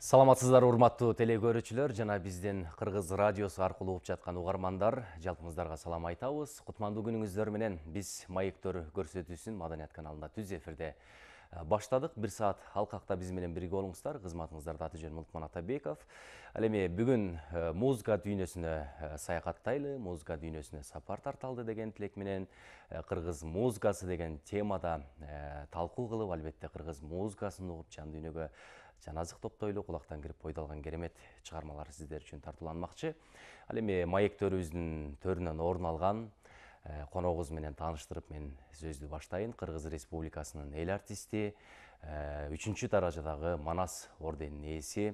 саламатсыздарбы урматтуу теле көрүүчүлөр жана биздин кыргыз радиосу аркылуу угуп жаткан угармандар жалпыңыздарга салам айтабыз кутмандуу күнүңүздөр менен биз маек көрсөтүүсүн маданият каналында түз эфирде Э, баштадық бір саат алқақта бізменен бірге болыңыздар даты атыжан мұлтман атабеков ал эми бүгін э, музыка дүйнөсүнө э, саякаттайлы музыка дүйнөсүнө сапар тарталды деген тилек менен кыргыз музыкасы деген темада талкуу кылып албетте кыргыз музыкасын угуп жан дүйнөгө жан азык топтойлу кулактан кирип алган керемет чыгармалар сиздер үчүн тартууланмакчы ал эми маектөрүбүздүн төрүнөн орун алган Э, коногубуз менен тааныштырып мен сөздү баштайын кыргыз республикасынын эл артисти э, үчүнчү даражадагы манас орденинин ээси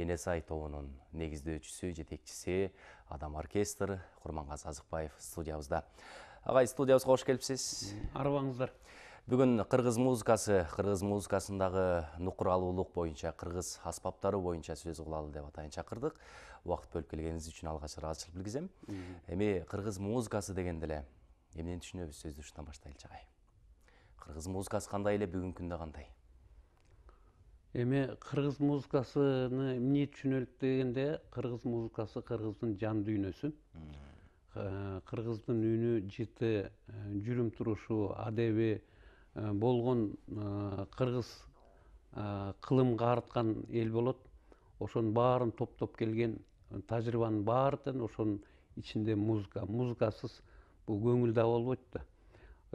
энес ай тобунун негиздөөчүсү жетекчиси адам оркестр курмангазы азыкбаев студиябызда агай студиябызга кош келипсиз арыбаңыздар бүгүн кыргыз музыкасы кыргыз музыкасындагы нукуралуулук боюнча кыргыз аспаптары боюнча сөз кылалы деп атайын чакырдык убакыт бөлүп келгениңиз үчүн алгач ыраазычылык билгизем эми кыргыз музыкасы дегенде эле эмнени түшүнөбүз сөздү ушундан баштайлычы агай кыргыз музыкасы кандай эле бүгүнкү күндө кандай эми кыргыз музыкасыны эмне түшүнөлүк дегенде кыргыз музыкасы кыргыздын жан дүйнөсү кыргыздын үнү жыты жүрүм турушу адеби болгон кыргыз кылымга каарыткан эл болот ошонун баарын топтоп келген тажрыйбанын баардын ошонун ичинде музыка музыкасыз бұл көңіл болбойт да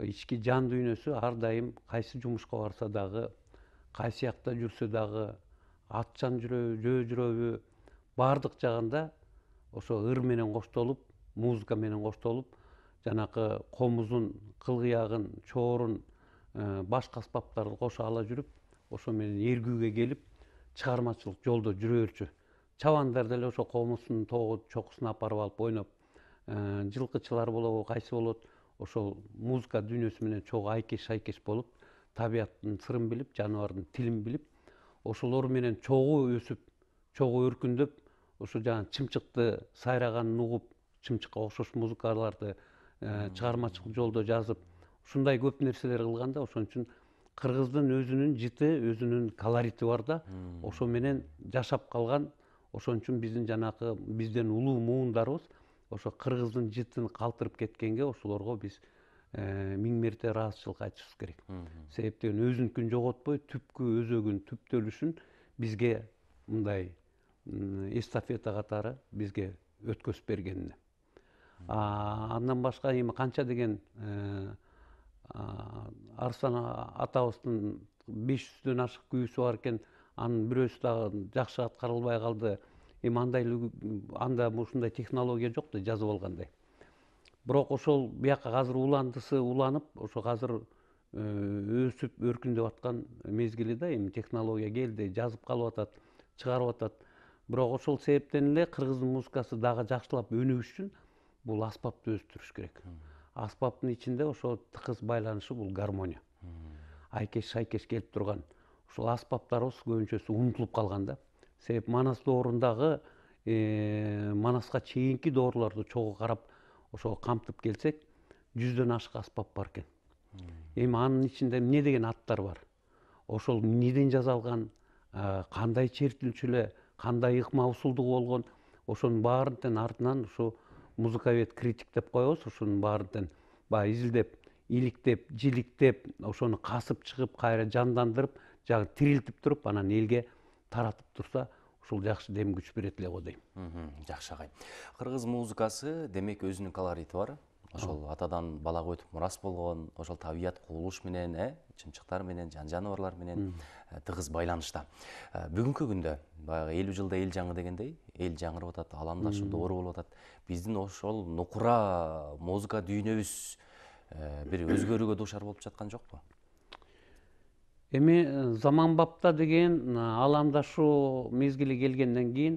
ички жан дүйнөсү ар дайым кайсы жумушка барса дагы кайсы жакта жүрсө дагы атчан жүрөбү жөө жүрөбү баардык жагында ошо ыр менен коштолуп музыка менен коштолуп жанакы комузун кылгыягын чоорун башка аспаптарды кошо ала жүрүп ошо менен эргүүгө келип чыгармачылык жолдо берчү чабандар деле ошо комузунун тогу чокусуна апарып алып ойноп Э, жылкычылар болобу кайсы болот ошол музыка дүйнөсү менен чогуу айкеш айкеш болуп табияттын сырын билип жаныбардын тилин билип ошолор менен чогуу өсүп чогуу өркүндөп ошо жанагы чымчыкты сайраганын угуп чымчыкка окшош музыкаларды э, чыгармачылык жолдо жазып ушундай көп нерселер кылган да ошон үчүн кыргыздын өзүнүн жыты өзүнүн колорити бар да ошо менен жашап калган ошон үчүн биздин жанакы бизден улуу муундарыбыз ошо кыргыздын жытын калтырып кеткенге ошолорго биз э, миң мерте ыраазычылык айтышыбыз керек себеп деген өзүнүкүн жоготпой түпкү өзөгүн түптөлүшүн бизге мындай эстафета катары бизге өткөзүп бергенине андан башка эми канча деген э, арыстан атабыздын беш жүздөн ашык күйүүсү бар экен анын бирөөсү дагы жакшы аткарылбай калды эми андай анда ушундай технология жок да жазып алгандай бирок ошол бияка азыр уландысы уланып ошо азыр э, өсүп өркүндөп аткан мезгили да эми технология келди жазып калып атат чыгарып атат бирок ошол себептен эле кыргыздын музыкасы дагы жакшылап өнүгүш үчүн бул аспапты өстүрүш керек аспаптын ичинде ошо тыгыз байланышы бул гармония айкеш шайкеш келип турган ушул аспаптарыбыз көбүнчөсү унутулуп калган да себеп манас доорундагы э, манаска чейинки доорлорду чогуу карап ошо камтып келсек жүздөн ашык аспап бар экен эми анын ичинде эмне деген аттар бар ошол эмнеден жасалган э, кандай эле кандай ыкма усулдугу болгон ошонун тең артынан ушу музыковед критик деп коебуз ушунун тең баягы изилдеп иликтеп жиликтеп ошону касып чыгып кайра жандандырып жагы тирилтип туруп анан элге таратып тұрса ушул жакшы дем күч берет эле го дейм жакшы агай кыргыз музыкасы демек өзүнүн колорити бар ошол атадан балага өтүп мурас болгон ошол табият кубулуш менен э чымчыктар менен жан жаныбарлар менен э, тыгыз байланышта э, бүгүнкү күндө баягы элүү жылда эл жаңы дегендей эл жаңырып атат ааламдашуу доор болуп атат биздин ошол нукура музыка дүйнөбүз э, бир өзгөрүүгө дуушар болуп жаткан жокпу эми заманбапта деген ааламдашуу мезгили келгенден кийин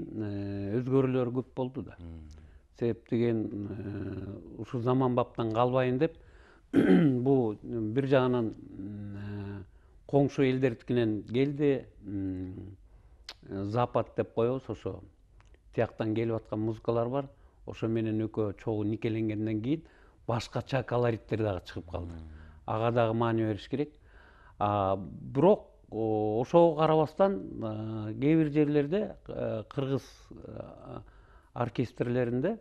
өзгөрүүлөр көп болду да себеп деген заман заманбаптан калбайын деп бул бир жагынан коңшу элдердикинен келди запад деп коебуз ошо тияктан келип аткан музыкалар бар ошо менен экөө чогуу никеленгенден кийин башкача колориттер дагы чыгып калды ага дагы маани бериш керек бирок ошого карабастан кээ бир жерлерде э, кыргыз э, оркестрлеринде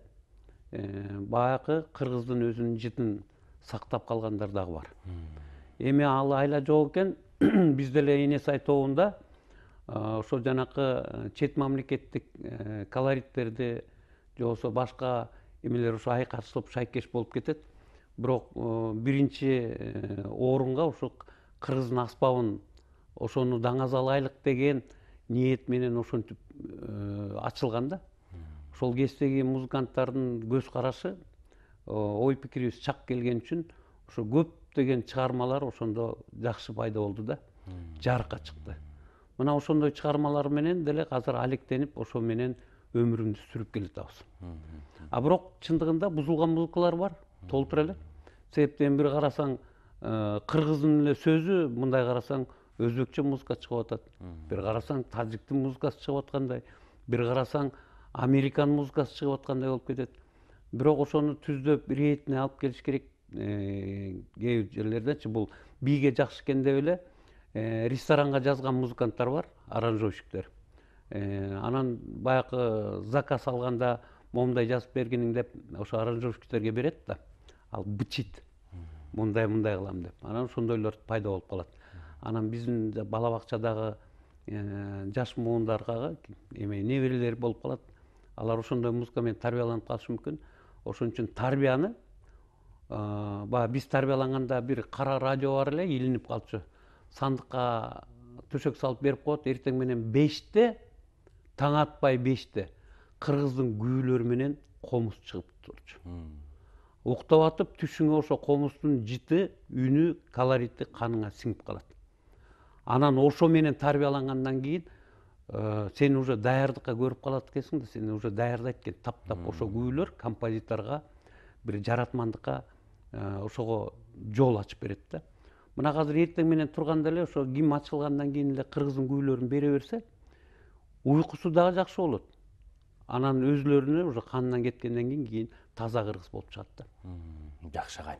э, баягы кыргыздын өзүнүн жытын сактап калгандар дагы бар эми ал айла жок экен биз деле энес ошо жанакы чет мамлекеттик колориттерди же болбосо башка эмелер ошо айкашып шайкеш болуп кетет бирок биринчи орунга ушу қырғыздың аспабын ошону даңазалайлық деген ниет менен ошентип э, ачылган да ошол кездеги музыканттардын көз карашы э, ой пикирибиз чак келген үчүн ошо көптөгөн чыгармалар ошондо жакшы пайда болду да жарыкка чыкты мына ошондой чыгармалар менен деле азыр алектенип ошо менен өмүрүмдү сүрүп келе жатабыз а бирок чындыгында бузулган музыкалар бар толтура эле себептен бир карасаң Э, кыргыздын эле сөзү мындай карасаң өзбекче музыка чыгып атат бир карасаң таджиктин музыкасы чыгып аткандай бир карасаң американ музыкасы чыгып аткандай болуп кетет бирок ошону түздөп ретіне алып келиш керек э, кээ жерлердечи бул бийге жакшы экен деп эле э, ресторанга жазган музыканттар бар аранжировщиктер анан баягы заказ алганда момундай жазып бергиниң деп ошо аранжировщиктерге берет да ал бычит мындай мындай кылам деп анан ошондойлор пайда болуп калат анан биздин бала бакчадагы э, жаш муундарга эме неберелер болуп калат алар ошондой музыка менен тарбияланып калышы мүмкүн ошон үчүн тарбияны э, баягы биз тарбияланганда бир кара радио бар эле илинип калчу сандыкка төшөк салып берип коет эртең менен беште таң атпай беште кыргыздын күүлөрү менен комуз чыгып турчу уктап түшүңө ошо комустун жыты үнү колорити каныңа сиңип калат анан ошо менен тарбиялангандан кийин э, сен уже даярдыкка көрүп калат экенсиң да сен уже даярдайт экен таптап ошо күүлөр композиторго бир жаратмандыкка э, ошого жол ачып берет да мына азыр эртең менен турганда эле ошо гимн ачылгандан кийин эле кыргыздын күүлөрүн бере берсе уйкусу дагы жакшы болот анан өзүлөрүнө уже канынан кеткенден кийин кийин таза қырғыз болып да жақсы ағай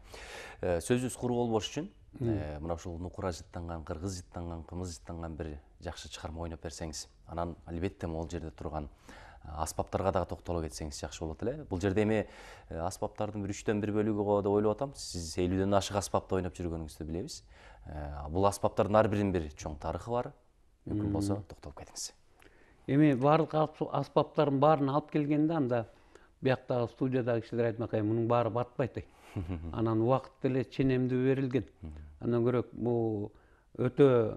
э, сөзсіз құр болбош үшін э, мына ушул нукура жыттанган кыргыз жыттанган кымыз жыттанган бир жакшы чыгарма ойноп берсеңиз анан албетте могул жерде турган э, аспаптарга дагы токтоло кетсеңиз жакшы болот эле бул жерде эми аспаптардын бир үчтөн бир бөлүгү го деп ойлоп атам сиз элүүдөн ашык аспапта ойноп жүргөнүңүздү билебиз бул аспаптардын ар биринин бир чоң тарыхы бар мүмкүн болсо токтолуп кетиңиз эми баардык аспаптардын баарын алып келгенде анда бияктагы студиядагы кишилер айтмак эм мунун баары батпайт ейт э. анан убакыт деле ченемдүү берилген андан көрө бул өтө э,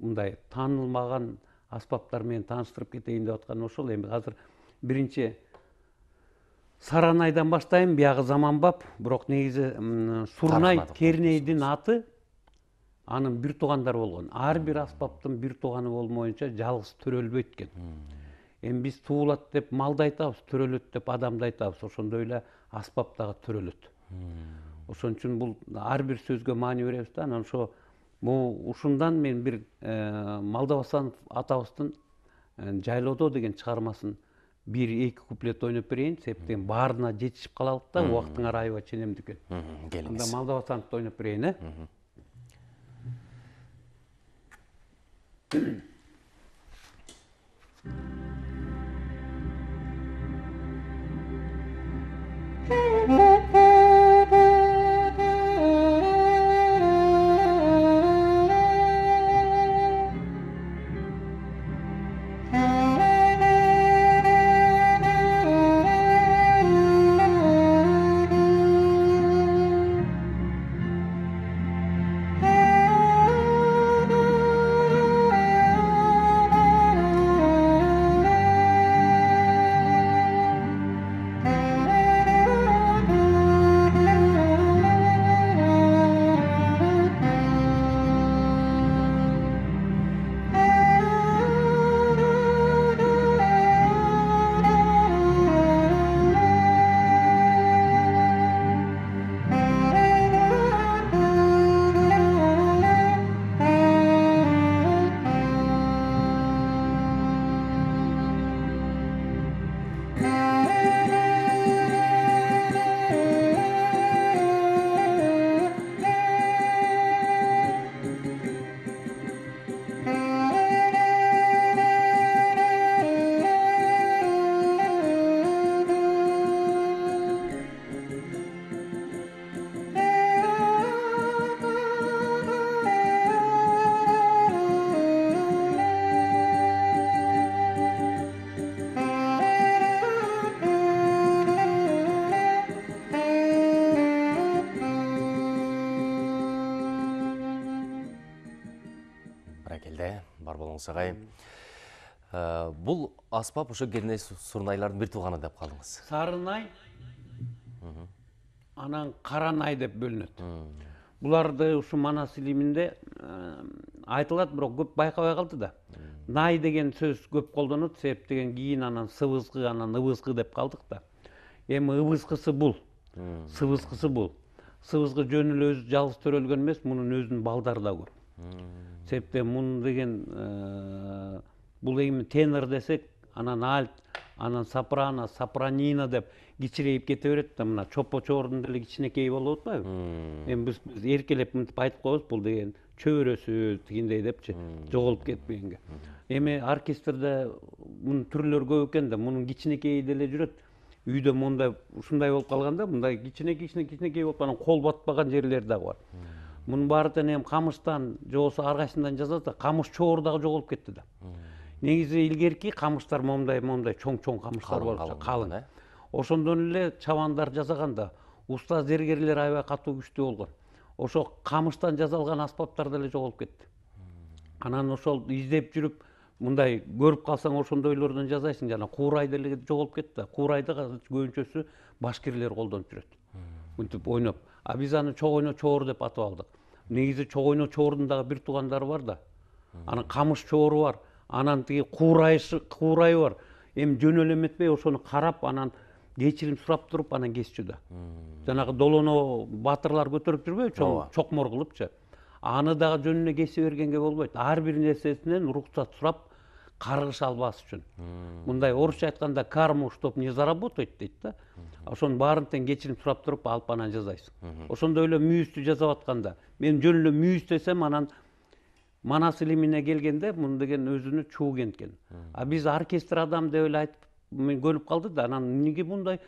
мындай таанылмаган аспаптар менен тааныштырып кетейин деп атканым ошол эми азыр биринчи саранайдан баштайм биягы заманбап бирок негизи сурнай кернейдин аты анын бир туугандары болгон ар бир аспаптын бир тууганы болмоюнча жалгыз төрөлбөйт экен эми биз туулат деп малды айтабыз төрөлөт деп адамды айтабыз ошондой эле аспап дагы төрөлөт ошон үчүн бул ар бир сөзгө маани беребиз да анан ошо могу ушундан мен бир э, молдобасанов атабыздын э, жайлоодо деген чыгармасын бир эки куплет ойноп берейин себептен баарына жетишип калалык да убактың аябай ченемдүү экен келиңиз анда молдобасановду ойноп берейин э Mm-hmm. сағай. Ә, бұл аспап ұшы келіне сұрнайлардың бір туғаны деп қалыңыз. Сарынай, анан қаранай деп бөлінеді. Бұларды ұшы манас лимінде ә, айтылат, бірақ көп байқабай қалды да. Най деген сөз көп қолдыны себеп деген кейін анан сыбызғы анан ыбызғы деп қалдық та. Емі ывызқысы бұл, сывызқысы бұл сыбызғы жөн эле өзү жалгыз төрөлгөн эмес мунун өзүнүн балдары да көп себептен мұн деген бұл эми тенор десек анан альт анан сопрано сопранино деп кичирейип кете берет да мына чопо чоордун деле кичинекей болуп атпайбы эми биз биз эркелеп мынтип айтып коебуз бул деген чөбөрөсү тигиндей депчи жоголуп кетпегенге эми оркестрде мунун түрлөрү көп экен да мунун кичинекейи деле жүрөт үйдө моундай ушундай болуп калган да мындай кичинекей кичинекей кичинекей болуп анан кол батпаган жерлери дагы бар мұның баары тең эми камыштан же болбосо ар жасады да камыш чоордағы жоголуп кетти да негизи илгерки камыштар моундай моундай чоң чоң камыштар болчу калың э? ошондон эле чабандар да уста зергерлер аябай катуу күчтүү болгон ошо камыштан жасалган аспаптар деле жоголуп кетти анан ошол издеп жүрүп мындай көрүп калсаң ошондойлордон жасайсың жана куурай деле жоголуп кетти да куурайды көбүнчөсү башкирлер колдонуп жүрөт мынтип ойноп а биз аны чогойно чоор деп атап алдык негизи чогойно чоордун дагы бир туугандары бар да анан камыш чоору бар анан тиги куурайышы куурайы бар эми жөн эле эметпей ошону карап анан кечирим сурап туруп анан кесчү да жанагы долоно батырлар көтөрүп жүрбөйбү чоң чокмор кылыпчы аны дагы жөн эле кесе бергенге болбойт ар бир нерсесинен уруксат сурап қарғыш албас үшін мындай орысша айтқанда карму чтоб не заработать дейді да ошонун тең кечирим сурап туруп алып анан жазайсың ошондой эле мүйүздү жасап атканда мен жөн эле мүйүз десем анан манас илимине келгенде муну деген өзүнө чууген экен а биз оркестр адам деп эле айтып көнүп калды да анан эмнеге мындай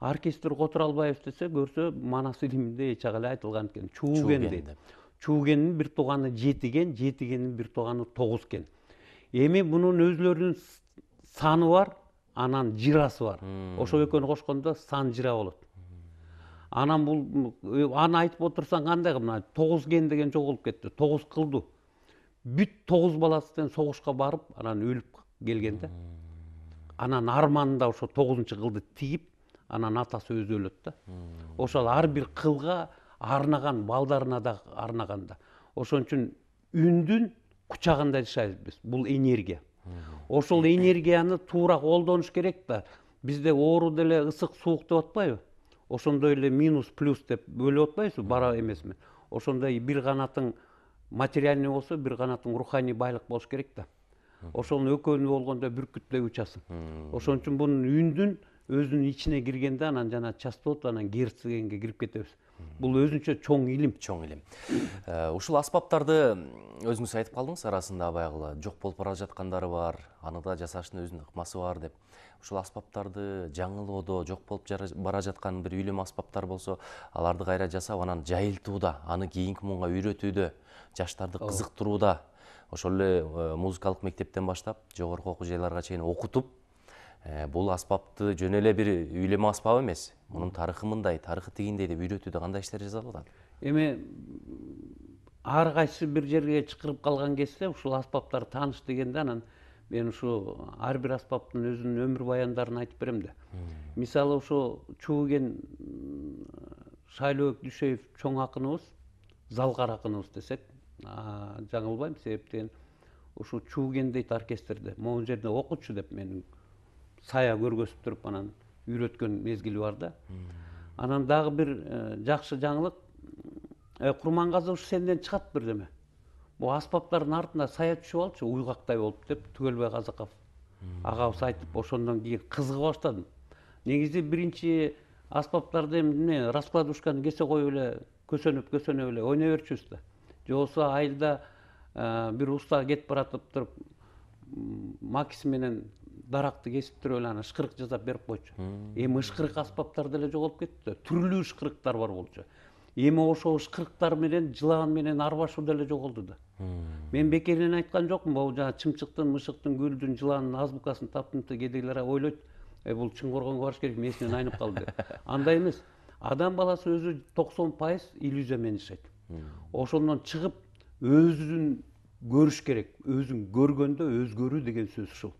оркестр которо албайбыз десе көрсө манас илиминде эч ак эле айтылган экен чууген дейт чуугендин бир тууганы жетиген жетигендин бир тууганы тогуз экен эми мунун өзлөрүнүн саны бар анан жырасы бар ошол экөөнү кошкондо сан жыра болот анан бул аны айтып отурсаң кандай мына тогуз кен деген жоголуп кетти тогуз кылдуу бүт тогуз баласы тең согушка барып анан өлүп келген да анан арманында ошо тогузунчу кылды тийип анан атасы өзү өлөт да ошол ар бир кылга арнаган балдарына дагы арнаган да ошон үчүн үндүн құшағында жашайбыз бұл энергия ошол энергияны туура колдонуш керек да бизде оору деле ысык суук деп атпайбы ошондой эле минус плюс деп бөлүп атпайбызбы бара емес ошондой бир канатың материальный болсо бир канатың руханий байлык болуш керек да ошонун экөөнү болгондо бүркүттөй учасың ошон үчүн бунун өзүнүн ичине киргенде анан жана частота анан герц дегенге кирип кетебиз бул өзүнчө чоң илим чоң илим э, ушул аспаптарды өзүңүз айтып калдыңыз арасында баягы жок болуп бара жаткандары бар аны да жасаштын өзүнүн ыкмасы бар деп ушул аспаптарды жаңылоодо жок болуп бара жаткан бир үйлөмө аспаптар болсо аларды кайра жасап анан жайылтууда аны кийинки муунга үйрөтүүдө жаштарды кызыктырууда ошол эле э, музыкалык мектептен баштап жогорку окуу жайларга чейин окутуп бұл аспапты жөн эле бир үйлөмө аспап эмес мунун тарыхы мындай тарыхы тигиндей деп үйрөтүүдө кандай иштер жасалып атат эми ар кайсы бир жерге чыкырып калган кезде ушул аспаптар тааныш дегенде анан мен ушу ар бир аспаптын өзүнүн өмүр баяндарын айтып берем да мисалы ошо чубукен шайлообек дүйшөев чоң акыныбыз залгар акыныбыз десек жаңылбайм деген ушу чубукен дейт оркестрде могу жерде окучу деп менин сая көргөзүп туруп анан үйрөткөн мезгили бар да анан дагы бир э, жакшы жаңылык э, курмангазы ушу сенден чыгат бирдеме могу аспаптардын артына сая түшүп алчу уйгактай болуп деп түгөлбай казаков агабыз айтып ошондон кийин кызыга баштадым негизи биринчи аспаптарды эми раскладушканы кесе коюп эле көсөнүп көсөнүп эле ойной берчүбүз да же болбосо айылда э, бир уста кетип баратып туруп макис менен дарақты кесіп эле анан ышқырық жасап беріп қойчу эми ышқырық аспаптар деле жоголуп кетти да түрлүү ышкырыктар бар болчу эми ошол ышкырыктар менен жылаан менен арбашуу деле жоголду да мен бекеринен айткан жокмун могу жанагы чымчыктын мышыктын гүлдүн жыландын азбукасын таптым да кедейлер ойлойт бул чың коргонго барыш керек мээсинен айнып калды деп андай эмес адам баласы өзү токсон пайыз иллюзия менен жашайт ошондон чыгып өзүн көрүш керек өзүн көргөндө өзгөрүү деген сөз ушул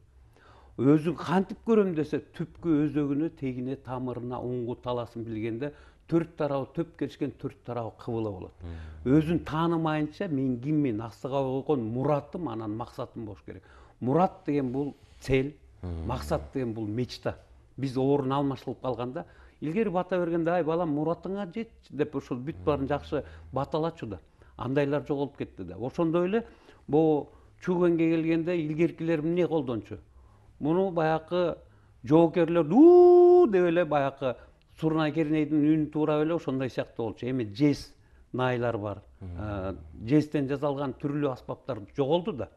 өзі қантып көрем десе түпкі өзегіне тегіне тамырына ұңғы таласын білгенде төрт тарау төп келішкен төрт тарау қыбыла болады өзін танымайынша мен кіммен астыға қойған мұратым анан мақсатым болуш керек мұрат деген бұл цель мақсат деген бұл мечта біз орын алмашылып қалғанда илгери бата бергенде ай балам мұратыңа жетші деп ушул бүт барын жақсы баталачу да андайлар жоголуп кетти да ошондой эле могу чугенге келгенде илгеркилер эмне колдончу мұны баяғы жоокерлер у деп эле баягы сурнай кернейдин үнү туура эле ошондой сыяктуу болчу эми жез найлар бар жезден жасалган түрлүү аспаптар жоголду да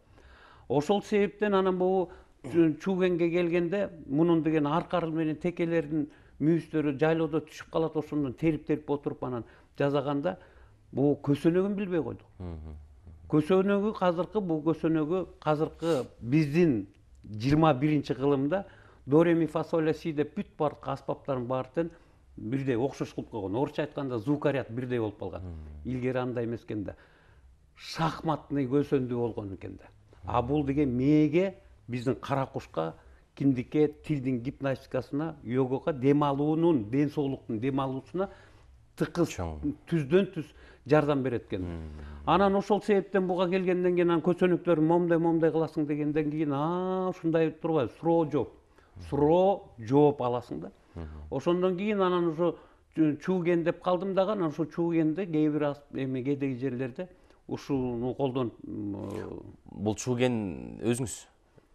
ошол себептен анан могу кенге келгенде мунун деген аркары менен текелердин мүйүздөрү жайлоодо түшүп калат ошондон терип терип отуруп анан жасаганда могу көсөнөгүн билбей койдук көсөнөгү казыркы бул көсөнөгү казыркы биздин 21 биринчи кылымда до ре ми фа соль си деп бүт баардык аспаптардын тең бирдей окшош кылып койгон орусча айтканда звукоряд бирдей болуп калган илгери андай эмес экен да шахматный көсөндүү болгон экен да а бул деген мээге биздин кара кушка киндикке тилдин гимнастикасына йогага дем алуунун ден соолуктун дем алуусуна тыкыз түздөн түз жардам берет екен анан ошол себептен буга келгенден кийин анан көсөнөктөрүн момундай момундай кыласың дегенден кийин а ушундай турбайбы суроо жооп суроо жооп аласың да ошондон кийин анан ошо чууген деп калдым дагы анан ошо чуугенде кээ бир эми кээдеги жерлерде ушуну колдонуп бул чууген өзүңүз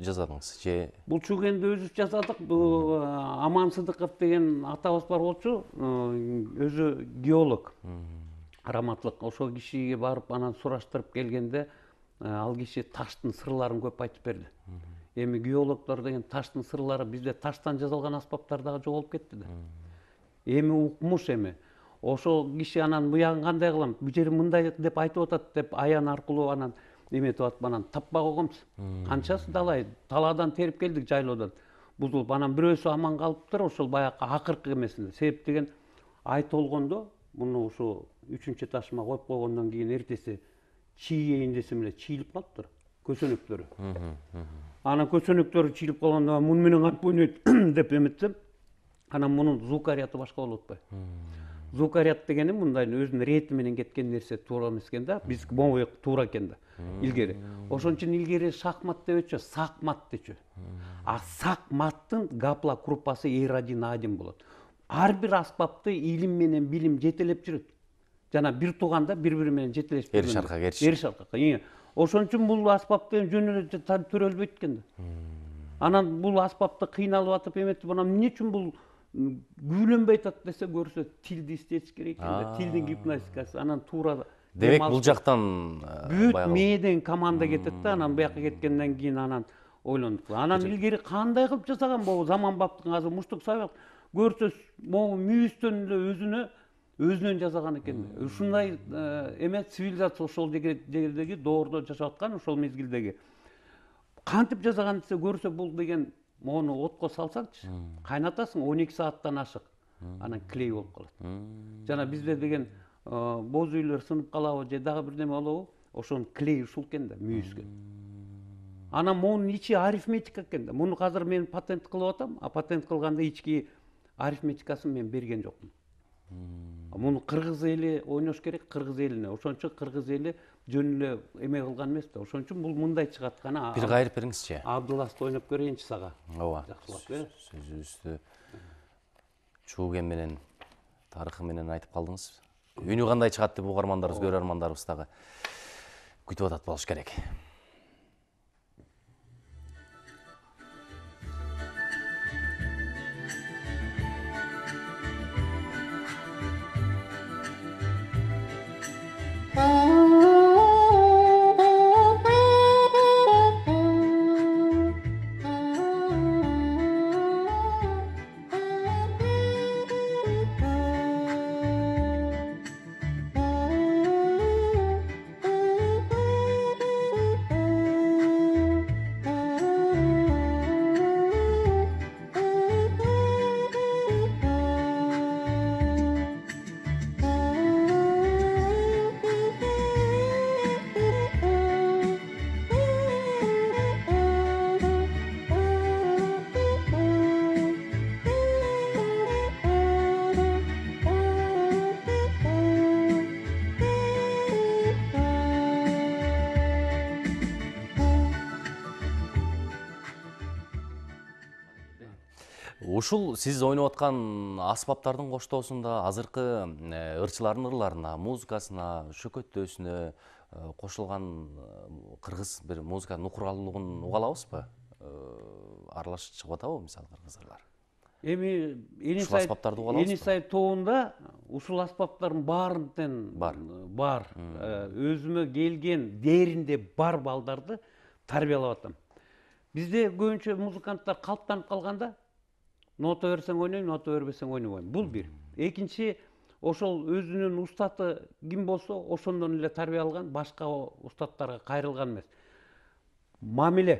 жасадыңыз же бул чуугенди өзүбүз жасадык аман сыдыков деген атабыз бар болчу өзү геолог раматлык ошол кишиге барып анан сураштырып келгенде э, ал киши таштын сырларын көп айтып берди эми геологдор деген таштын сырлары бизде таштан жасалган аспаптар дагы жоголуп кетти да эми укмуш эми ошол киши анан буягын кандай кылам бул жери мындай деп айтып атат деп аян аркылуу анан эметип атып анан таппай койгонбуз канчасы далай талаадан терип келдик жайлоодон бузулуп анан бирөөсү аман калыптыр ошол баягы акыркы эмесинде себеп деген ай толгондо мұны осы үшінші тасыма қойып қойғаннан кейін ертесі чи десем эле чийилип калып тур көсөнөктөрү анан көсөнөктөрү чийилип калганда муну менен кантип ойнойт деп эметсем анан мунун звукоряды башка болуп атпайбы звукоряд дегени мындай өзүнүн рети менен кеткен нерсе туура эмес экен да биздики монгу туура экен да илгери ошон үчүн илгери шахмат дебечү сакмат дечү а сакматтын группасы эр один а один болот ар бир аспапты илим менен билим жетелеп жүрөт жана бир тууганда бири бири менен жетелешип эр шарка кетиши эр ошон үчүн бул аспапты жөн эле төрөлбөйт экен да анан бул аспапты кыйналып атып эметип анан эмне үчүн бул күбөлөнбөй атат десе көрсө тилди иштетиш керек экен да тилдин гимнастикасы анан туура демек бул жактан бүт мээден команда кетет да анан бияка кеткенден кийин анан ойлонуп анан илгери кандай кылып жасаган могу заманбаптын азыр муштук сабак көрсөз могу мүйүздөн эле өзүнө өзүнөн жасаган экен ушундай эме цивилизация ошол жердеги доордо жашап аткан ошол мезгилдеги кантип жасаган десе көрсө бул деген могуну отко салсаңчы кайнатасың он эки сааттан ашык анан клей болуп калат жана бизде деген боз үйлөр сынып калабы же дагы бирдеме болобу ошонун клей ушул экен да мүйүзгө анан моунун ичи арифметика экен да муну азыр мен патент кылып атам а патент кылганда ички арифметикасын мен берген жоқпын муну кыргыз эли ойнош керек кыргыз элине ошон үчүн кыргыз эли жөн эле эме кылган эмес да ошон үчүн бул мындай чыгат гана бир кайрып бериңизчи абдыласты ойноп көрөйүнчү сага ооба жакшылап э сөзүбүздү чууген менен тарыхы менен айтып калдыңыз үнү кандай чыгат деп угармандарыбыз көрөрмандарыбыз дагы күтүп атат болуш керек ушул сиз ойноп аткан аспаптардын коштоосунда азыркы э, ырчылардын ырларына музыкасына шөкөттөөсүнө э, кошулган э, кыргыз бир музыканын укуралдуулугун уга алабызбы аралашып чыгып атабы мисалы кыргыз ырлар эми эни ушул аспаптарды уга алабыз эни тобунда ушул аспаптардын баарынтен бар бар өзүмө келген дээринде бар балдарды тарбиялап атам бизде көбүнчө музыканттар калыптанып калган нота берсең ойнойм нота бербесең ойнобойм бул бир экинчи ошол өзүнүн устаты ким болсо ошондон эле тарбия алган башка устаттарга кайрылган эмес мамиле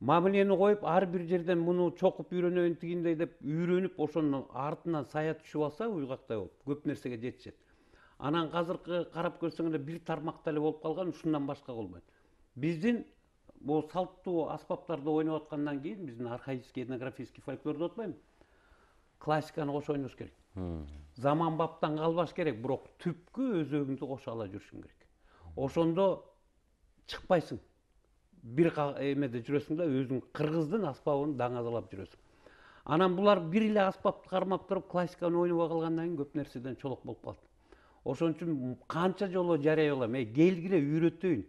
мамилени коюп ар бир жерден муну чокуп үйрөнөйүн тигиндей деп үйрөнүп ошонун артынан сая түшүп алса уйгактай болуп көп нерсеге жетишет анан азыркы карап көрсөң эле бир тармакта эле болуп калган ушундан башка болбойт биздин ол салттуу аспаптарды ойнап аткандан кейін биздин архаический этнографический фольклорду атпаймынбы классиканы кошо ойнош керек заманбаптан калбаш керек бирок түпкү өзөгүңдү кошо ала жүрүшүң керек ошондо чыкпайсың бир э, эмеде жүрөсүң да өзүң кыргыздын аспабын даңазалап жүрөсүң анан булар бир эле аспапты кармап туруп классиканы ойнобой калгандан кийин көп нерседен чолок болуп калат ошон үчүн канча жолу жарай эй келгиле үйрөтөйүн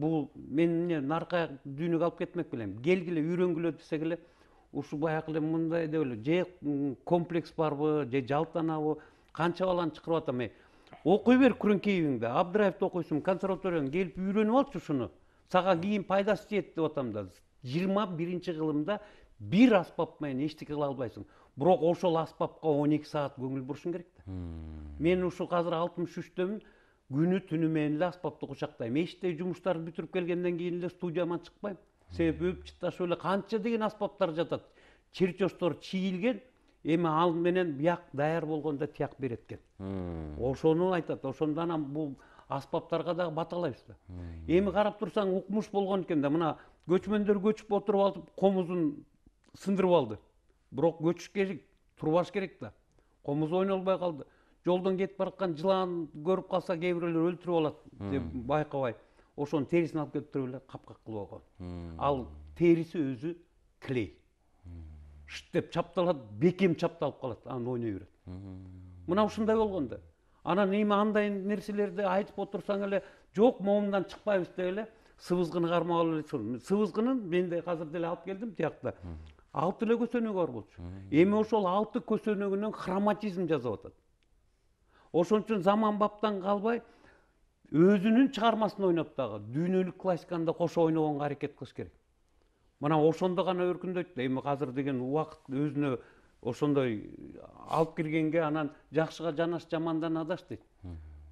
бұл мен эмне нарқа дүйнөгө алып кетмек белем келгиле үйрөнгүлө эле ушу баягы эле мындай деп эле же комплекс барбы же жалтанабы канча баланы чакырып атам эй окуй бер күрөңкеевиңди абдыраевди окуйсуңбу консерваторияны келип үйрөнүп алчы ушуну сага кийин пайдасы тиет деп атам да жыйырма биринчи кылымда бир аспап менен эчтеке кыла албайсың бирок ошол аспапка он эки саат көңүл бурушуң керек да мен ушу азыр алтымыш үчтөмүн күні түні менен эле аспапты кучактайм эшикте жумуштарды бүтүрүп келгенден кийин эле студияман чыкпайм себеби өп чытташып эле канча деген аспаптар жатат чертеждор чийилген эми ал менен бияк даяр болгондо тияк берет экен ошону айтат ошондо анан бул аспаптарга дагы бата алабыз да эми карап турсаң укмуш болгон экен да мына көчмөндөр көчүп отуруп алып комузун сындырып алды бирок көчүш керек турбаш керек да комуз ойнолбой калды жолдон кетип бараткан жылан көрүп калса кээ бирөөлөр өлтүрүп алат деп байкабай ошонун терисин алып келип туруп эле капкак кылып койгон ал териси өзү клей деп чапталат бекем чапталып калат анан ойной берет мына ушундай болгон да анан эми андай нерселерди айтып отурсаң эле жок момундан чыкпайбыз деп эле сыбызгыны кармап алып эле сыбызгынын мен де азыр деле алып келдим тиякта алты эле көсөнөгү бар болчу эми ошол алты көсөнөгүнөн хроматизм жасап атат ошон үчүн заманбаптан калбай өзүнүн чыгармасын ойноп дагы дүйнөлүк классиканы да кошо ойногонго аракет кылыш керек мына ошондо гана өркүндөйт да эми азыр деген убакыт өзүнө ошондой алып киргенге анан жакшыга жанаш жамандан адаш дейт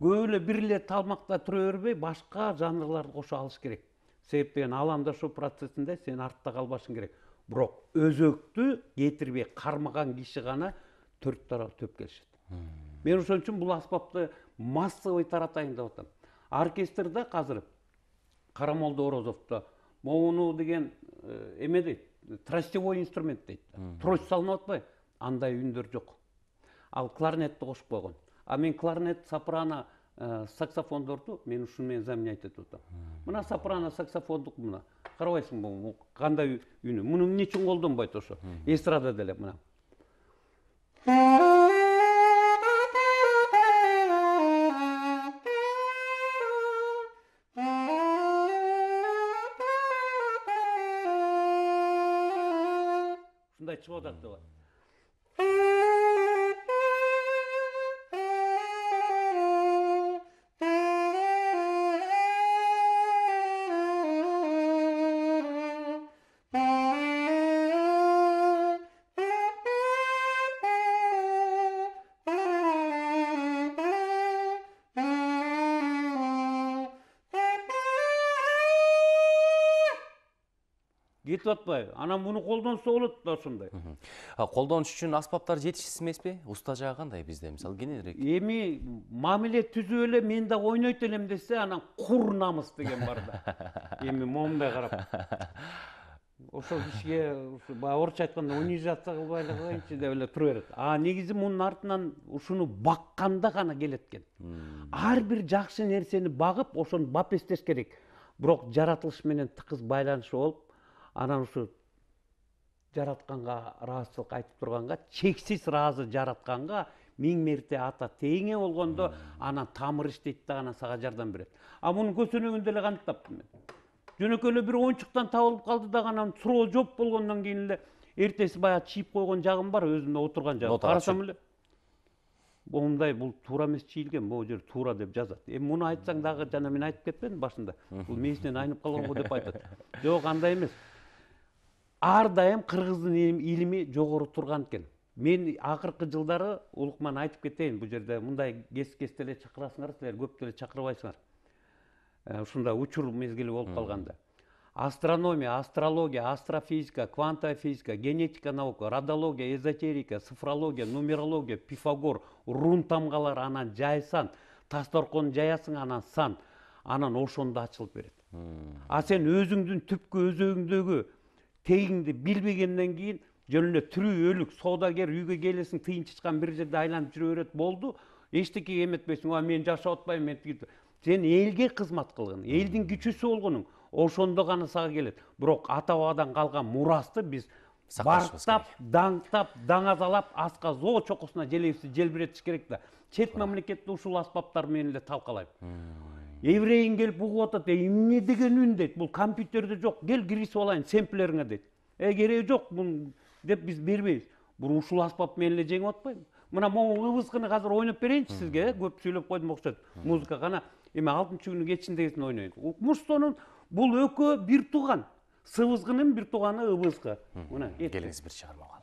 көп эле бир эле талмакта тура бербей башка жанрларды кошо алыш керек себеп дегенд ааламдашуу процессинде сен артта калбашың керек бирок өзөктү кетирбей кармаган киши гана төрт тарап төп келишет мен ошон үчүн бул аспапты массовый таратайын деп атам оркестрде қазір карамолдо орозовто могуну деген эме дейт тростевой инструмент дейт трость салынып атпайбы андай үндөр жок ал кларнетти кошуп койгон а мен кларнет сопрано саксофондорду мен ушуну заменять етіп атам мына сопрано саксофондук мына карабайсыңбы кандай үнү муну эмне үчүн колдонбойт ошо эстрада деле мына жатпай анан муну колдонсо болот да ошондой колдонуш үчүн аспаптар жетишсиз эмеспи уста жагы кандай бизде мисалы кененирээк эми мамиле түзүп эле мен дагы ойнойт элем десе анан кур намыс деген бар да эми момундай карап ошол кишиге баягы орусча айтканда унижаться кылбай эле коеюнчу деп эле тура берет а негизи мунун артынан ушуну бакканда гана келет экен ар бир жакшы нерсени багып ошону бап эстеш керек бирок жаратылыш менен тыгыз байланышы болуп анан ушу жаратканга ыраазычылык айтып турганга чексиз ыраазы жаратканга миң мерте ата теңе болгондо ана тамыр иштейт дагы анан сага жардам берет а мунун көсөнөгүндө эле кантип таптым мен жөнөкөй эле бир оюнчуктан табылып калды дагы анан суроо жооп болгондон кийин эле эртеси баягы чийип койгон жагым бар өзүмдүн отурган жагым карасам эле момундай бул туура эмес чийилген могу жер туура деп жазат эми муну айтсаң дагы жана мен айтып кетпен башында бул мээсинен айнып калган го деп айтат жок андай эмес дайым қырғыздың илими жоғары тұрған екен мен ақырғы жылдары ұлықман айтып кетейін бұл жерде мындай кес кестеле чакырасыңар силер көп деле чакырбайсыңар ушундай ә, учур мезгили болуп калганда астрономия астрология астрофизика квантовая физика генетика наука родология эзотерика цифрология нумерология пифагор рун тамгалары анан жайсан тасторкон жаясың анан сан анан ошондо ачылып берет а сен өзүңдүн түпкү өзөгүңдөгү тегіңді білбегеннен кейін жөніне түрі өлік саудагер үйге келесің тиын чычкан бір жерде айланып жүре берет болды ештеңе еметпейсің ой мен жашап отпаймын мен сен елге қызмат қылған елдің күчүсү болгонуң ошондо гана сага келет бирок ата бабадан калган мурасты биз барктап даңктап даңазалап аска зоо чокусуна желебизди желбиретиш керек да чет мамлекетти ушул аспаптар менен эле талкалайм еврейің келіп бұғып жатады ей не деген үн дейді бұл компьютерде жоқ кел кіргізіп алайын семплеріңе дейді е керегі жоқ бұны деп біз бермейміз бұл ушул аспап мен эле жеңип атпаймын мына мо ыбыскыны азыр ойноп берейинчи сизге э көп сөйлеп қойдым окшойт музыка гана эми алтынчы күнү кечиндегисин ойнойюн муштонун бул экөө бир тууган сыбызгынын бир тууганы ыбызгы мына келиңиз бир чыгармага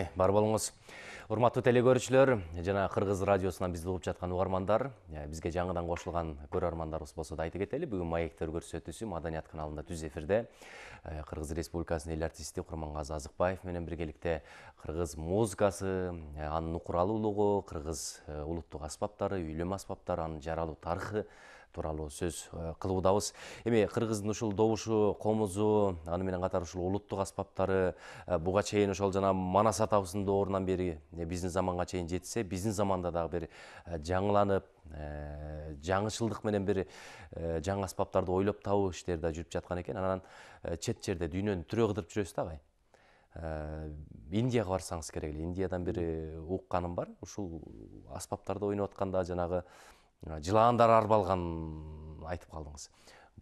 кандай бар болуңуз урматтуу телекөрүүчүлөр жана кыргыз радиосунан бизди угуп жаткан угармандар э, бизге жаңыдан кошулган көрөрмандарыбыз болсо да айта кетели бүгүн маектер көрсөтүүсү маданият каналында түз эфирде э, кыргыз республикасынын эл артисти курмангазы азыкбаев менен биргеликте кыргыз музыкасы э, анын укуралуулугу кыргыз улуттук аспаптары үйлөм аспаптары анын жаралуу тарыхы туралы сөз кылуудабыз эми кыргыздын ушул добушу комузу аны менен катар ушул улуттук аспаптары буга чейин ошол жана манас атабыздын доорунан бери биздин э, заманга чейин жетсе биздин заманда дагы бир жаңыланып жаңычылдык менен бир жаңы аспаптарды ойлоп табуу иштери да жүрүп жаткан экен анан чет жерде дүйнөнү түрө кыдырып жүрөсүз да агай индияга барсаңыз керек эле индиядан бир укканым бар ушул аспаптарды ойноп атканда жанагы Ә, жыландар арбалған айтып қалдыңыз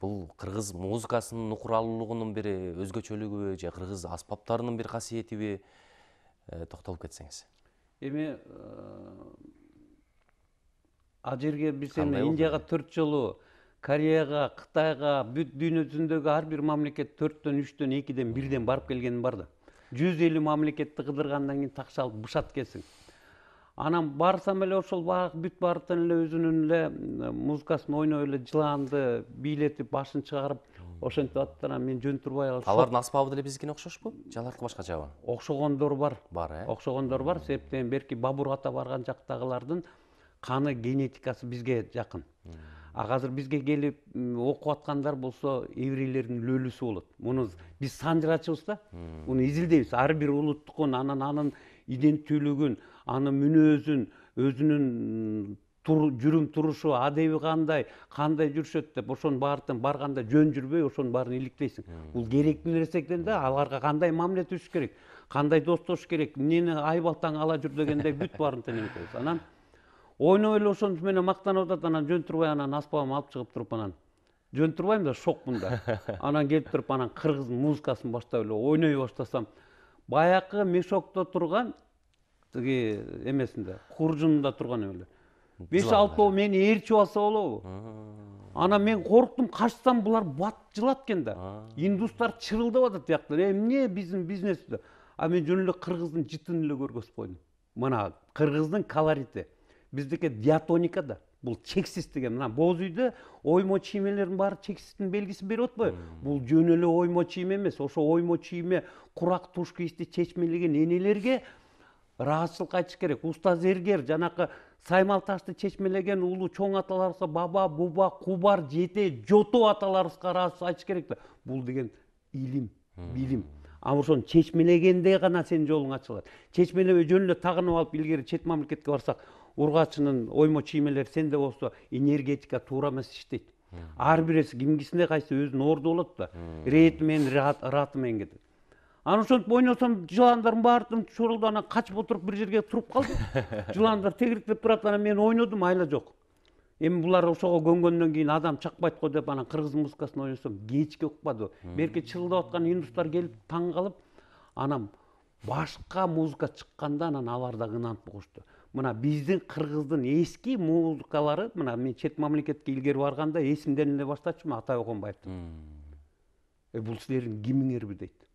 бұл қырғыз музыкасының нукуралуулугунун бир өзгөчөлүгүбү же кыргыз аспаптарынын бир касиетиби ә, токтолуп кетсеңиз эми ә, ал жерге биз эми индияга төрт жолу кореяга кытайга бүт жүзүндөгү ар бир мамлекет төрттөн үчтөн экиден бирден барып келгени бар да жүз элүү мамлекетти кыдыргандан кийин такшалып бышат экенсиң анан барсам эле ошол баягы бүт барытын эле өзүнүн эле музыкасын ойноп эле жылаанды бийлетип башын чыгарып ошентип атты анан мен жөн турбай калдым алардын аспабы деле биздикине окшошпу же алардыкы башкачабы окшогондору бар бар э окшогондору бар себептен берки бабур ата барган жактагылардын каны генетикасы бизге жакын а азыр бизге келип окуп аткандар болсо еврейлердин лөлүсү болот муну биз санжырачыбыз да муну изилдейбиз ар бир улуттукун анан анын иденттүүлүгүн аны мүнөзүн өзүнүн жүрүм турушу адеби кандай кандай жүрүшөт деп ошонун баарын барганда жөн жүрбөй ошонун баарын иликтейсиң бул керектүү экен да аларга кандай мамиле түзүш керек кандай достош керек эмнени айбалтаң ала жүр дегендей бүт баарын теңиртебиз анан ойноп эле ошонусу менен мактанып атат анан жөн турбай анан аспабым алып чыгып туруп анан жөн турбайм да шокмун да анан келип туруп анан кыргыздын музыкасын баштап эле ойной баштасам баякы мешокто турган тиги эмесинде куржунунда турган эле беш алтоо мени ээрчип алса болобу анан мен корктум качсам булар бат жылат экен да индустар чырылдап атат биякта эмне биздин бизнес а мен жөн эле кыргыздын жытын эле көргөзүп койдум мына кыргыздын колорити биздики диатоника да бул чексиз деген мына боз үйдө оймо чиймелердин баары чексиздин белгисин берип атпайбы бул жөн эле оймо чийме эмес ошо оймо чийме курак туш кийишти чечмелеген энелерге ыраазычылык айтыш керек уста зергер жанакы саймал ташты чечмелеген улуу чоң аталарыбызга баба буба кубар жете жото аталарыбызга ыраазычылык айтыш керек да бул деген илим билим а ошону чечмелегенде гана сенин жолуң ачылат чечмелебей жөн эле тагынып алып илгери чет мамлекетке барсак ургачынын оймо чиймелери сенде болсо энергетика туура эмес иштейт ар бирisi кимгисине кайсы өзүнүн орду болот да рэти менен ыраты менен кетет анан ошентип ойносом жыландардын баардын чурулду анан качып отуруп бир жерге туруп калдым жыландар тегириктеп турат анан мен ойнодум айла жок эми булар ошого көнгөндөн кийин адам чакпайт го деп анан кыргыз музыкасын ойносом кечке укпады берки чырылдап аткан индустар келип таң калып анан башка музыка чыкканда анан алар дагы ынанып угушту мына биздин кыргыздын эски музыкалары мына мен чет мамлекетке илгери барганда эле баштачумун атай огонбаевдин э бул силердин кимиңерби дейт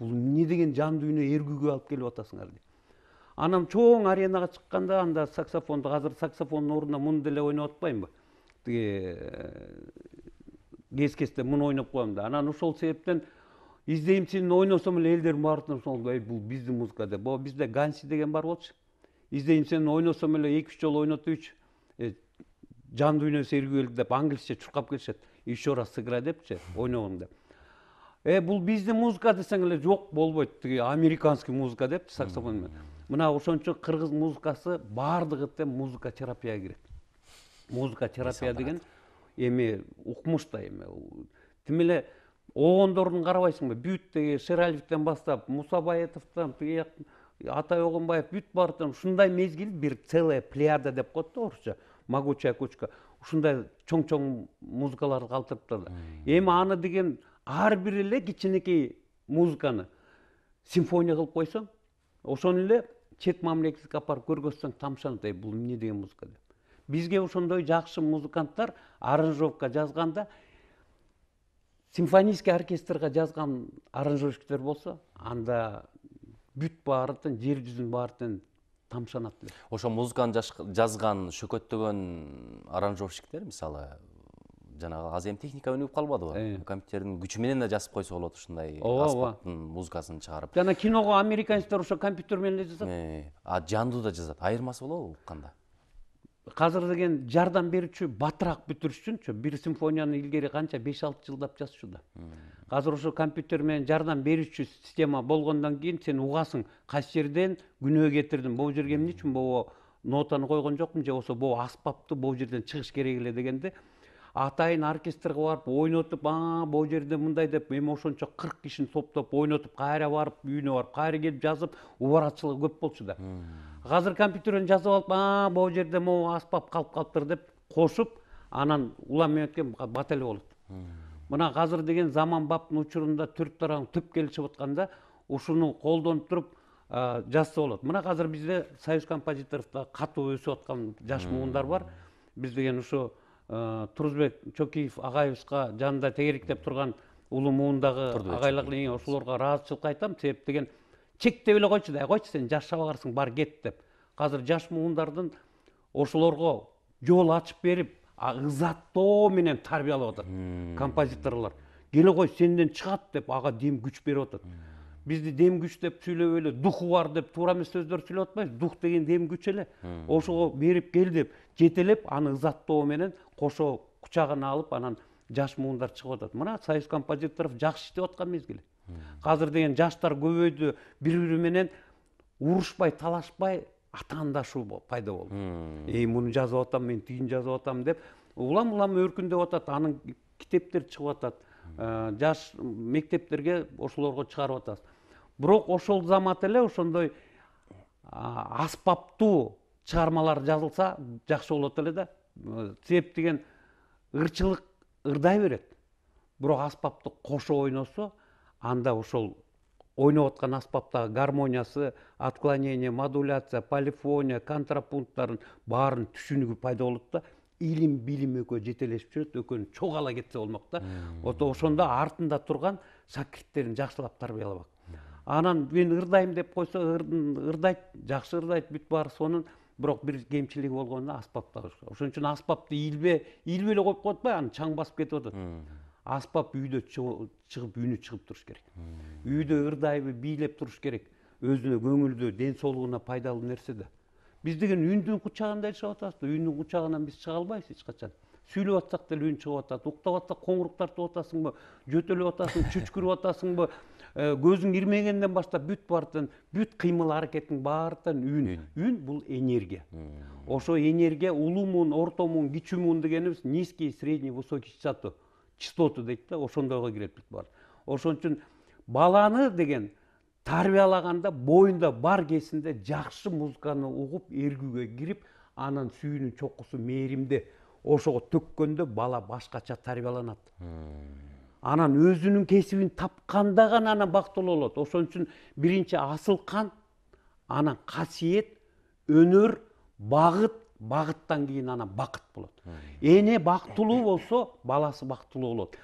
бұл не деген жан дүйнө эргүүгө алып келип атасыңар деп анам чоң аренага чыкканда анда саксофонду азыр саксофондун ордуна муну деле ойноп атпаймынбы тиги э, кез кезде муну ойноп коем да анан ошол себептен издейимчини ойносом эле элдердин баарысынан эй бул биздин музыка деп могу бизде ганси деген бар болчу издейимчини ойносом эле эки үч жолу ойнотуйчу э, жан дүйнөсү келди деп англисче чуркап келишет еще раз сыграй депчи ойногун деп э бул биздин музыка десең эле жок болбойт тиги американский музыка деп саксофон менен мына үчүн кыргыз музыкасы баардыгы тең музыка терапия керек музыка терапия деген эми укмуш да эми тим эле оогондорун карабайсыңбы бүт тиги шералиевден бастап мусабаетовтон тиги атай огонбаев бүт баары тең ушундай мезгил бир целая плеяда деп коет да орусча могучая кучка ушундай чоң чоң музыкаларды калтырыптыр да эми аны деген ар бир эле кичинекей музыканы симфония кылып койсоң ошону эле чет мамлекетке апарып көргөзсөң тамшанат эй бул эмне деген музыка деп бизге ошондой жакшы музыканттар аранжировка жазганда симфонический оркестрге жазган аранжировщиктер болсо анда бүт тең жер жүзүн тең тамшанат эле ошо музыканы жазган шөкөттөгөн аранжировщиктер мисалы жанагы эми техника өнүгүп калбадыбы компьютердин күчү менен да жазып койсо болот ушундай ооба аспаптын музыкасын чыгарып жана киного американецтер ошо компьютер менен эле жасат а жандуу да жазат айырмасы болобу укканда азыр деген жардам батыраак батырақ үчүнчү бир симфонияны илгери канча беш алты жылдап жазчу да азыр ошо компьютер менен жардам берүүчү система болгондон кийин сен угасың кайсы жерден күнөө кетирдим бұл жерге эмне үчүн могу нотаны койгон жокмун же болбосо могу аспапты могу жерден чыгыш керек эле дегенде атайын оркестрге барып ойнатып а бул жерде мындай деп эми ошончо кырк кишини топтоп ойнотуп кайра барып үйүнө барып кайра келип жазып убаратчылыгы көп болчу да азыр компьютерден жазып алып а могу жерде могу аспап калып калыптыр деп кошуп анан улам эметкен батале эле болот мына азыр деген заманбаптын учурунда түрк тарабы түп келишип атканда ушуну колдонуп туруп жазса болот мына азыр бизде союз композиторовдо катуу өсүп аткан жаш муундар бар биз деген ушу Э, тұрысбек чокиев агайыбызга жанында тегеректеп тұрған улуу муундагы агайлык линия ошолорго ыраазычылык айтам себеп деген чектеп эле койчу дай койчу сен жашап агарсың бар кет деп азыр жаш муундардын ошолорго жол ачып берип ызаттоо менен тарбиялап атат композиторлор келе кой сенден чыгат деп ага дем күч берип атат бизди дем күч деп сүйлөп эле духу бар деп туура эмес сөздөр сүйлөп атпайбызбы дух деген дем күч эле ошого берип кел деп жетелеп аны ызаттоо менен кошо кучагына алып анан жаш муундар чыгып атат мына союз композиторов жакшы иштеп аткан мезгил азыр деген жаштар көбөйдү бири бири менен урушпай талашпай атаандашуу пайда болду эй муну жазып атам мен тигин жазып атам деп улам улам өркүндөп атат анын китептери чыгып атат э, жаш мектептерге ошолорго чыгарып атабыз бирок ошол замат эле ошондой аспаптуу чыгармалар жазылса жакшы болот эле да цеп деген ырчылық ырдай берет. бірақ аспапты қошо ойносо анда ошол ойноп аткан аспаптагы гармониясы отклонение модуляция полифония контрапункттарын баарын түшүнүгү пайда болот да илим билим экөө жетелешип жүрөт экөөнү чогала кетсе болмок да вот ошондо артында турган шакирттерин жакшылап тарбиялабак анан мен ырдайм деп койсо ырдайт жакшы ырдайт бүт баары сонун бирок бир кемчилиги болгону аспаптар ошон үчүн аспапты илбе илбей эле коюп коет атпай аны чаң басып кетип атат аспап үйдө чыгып үнү чыгып туруш керек үйдө ырдайбы бийлеп туруш керек өзүнө көңүлдүү ден соолугуна пайдалуу нерсе да биз деген үндүн кучагында жашап атабыз да үндүн кучагынан биз чыга албайбыз эч качан сүйлөп атсак деле үн чыгып атат уктап атсак коңурук тартып атасыңбы жөтөлөп атасың чүчкүрүп атасыңбы Э, көзің ирмегенден бастап бүт бартын бүт қимыл әрекеттің бартын үн үн бұл энергия ошо энергия улуу мун орто мун кичүү мун дегенибиз низкий средний высокий частоту частоту дейт да ошондойго кирет бүт баары ошон үчүн баланы деген тарбиялаганда боюнда бар кезинде жакшы музыканы угуп эргүүгө кирип анын сүйүүнүн чокусу мээримде ошого төккөндө бала башкача тарбияланат анан өзүнүн кесибин тапканда гана анан бактылуу болот ошон үчүн биринчи асыл кан анан касиет өнөр багыт багыттан кийин анан бакыт болот эне бактылуу болсо баласы бактылуу болот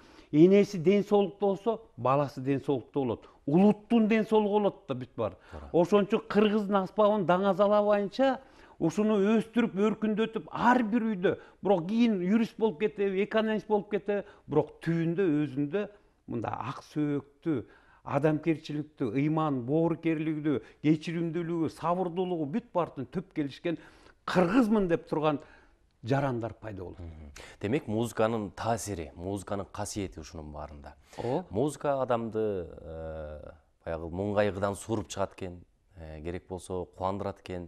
энеси ден соолукта болсо баласы ден соолукта болот улуттун ден соолугу болот да бүт баары ошон үчүн кыргыздын аспабын даңазалабайынча ушуну өстүрүп өркүндөтүп ар бир үйдө бирок кийин юрист болуп кетеби экономист болуп кетеби бирок түбүндө өзүндө мындай ак сөөктү адамгерчиликтүү ыйман боорукерлигди кечиримдүүлүгү сабырдуулугу бүт бартын түп келишкен кыргызмын деп турган жарандар пайда болот демек музыканын таасири музыканын касиети ушунун баарында ооба музыка адамды э, баягы муң кайгыдан суруп чыгат экен э, керек болсо кубандырат экен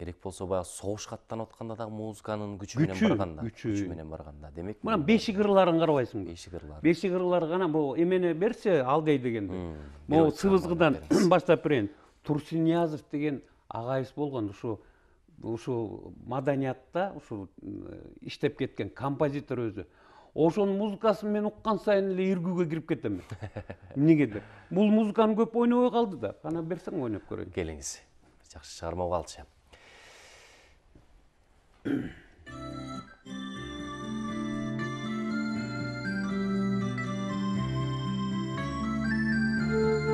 керек болсо баягы согушка аттанып дагы музыканын күчү менен барганда күчү менен барганда демек мына бешик ырларын карабайсыңбы бешик ырлары бешик ырлары гана могу эмени берчи алдей дегенди могу сыбызгыдан баштап берейин турсуниязов деген агайыбыз болгон ушу ушул маданиятта ушу иштеп кеткен композитор өзү ошонун музыкасын мен уккан сайын эле иргүүгө кирип кетем мен эмнегедир бул музыканы көп ойнобой калды да кана берсең ойноп көрөйүн келиңиз жакшы чыгарма угалычы thank you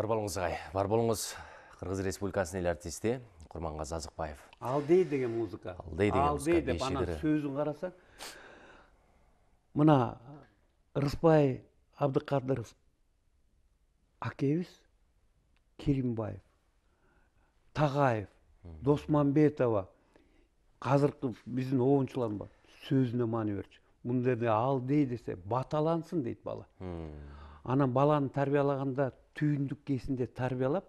бар болыңыз ағай бар болыңыз қырғыз республикасының ел артисті құрманғазы азықбаев алдей деген музыка алдей деген алдей деп ана сөзін қарасаң мына ырысбай әбдіқадыров акебиз керимбаев тағаев досманбетова қазіргі біздің оғыншылан бар сөзіне мән берші мұндайды алдей десе баталансын дейді бала ана баланы тәрбиялағанда түйіндік кезінде тәрбиелап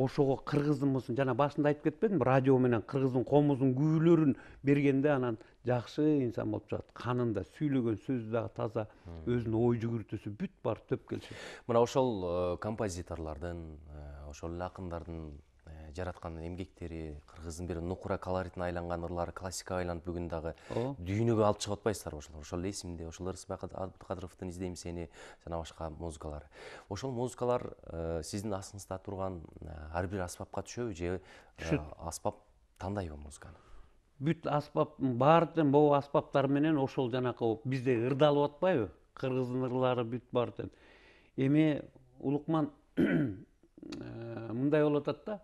ошого кыргыздын мусун жана башында айтып кетпедимби радио менен кыргыздын комуздун күүлөрүн бергенде анан жакшы инсан болуп чыгат канында сүйлөгөн сөзү дагы таза өзүнүн ой жүгүртүүсү бүт баары төп келишет мына ошол э, композиторлордун э, ошол акындардын жараткан эмгектери кыргыздын бир нукура колоритине айланган ырлары классикага айланып бүгүн дагы дүйнөгө алып чыгып атпайсыздарбы ошол ошол эсимде ошол ырысбай абдыкадыровдун издейм сени жана башка музыкалар ошол музыкалар э, сиздин астыңызда турган э, ар бир аспапка түшөбү же э, аспап тандайбы музыканы бүт аспап тең могу аспаптар менен ошол жанакы бизде ырдалып атпайбы кыргыздын ырлары бүт баары тең эми улукман мындай болуп атат да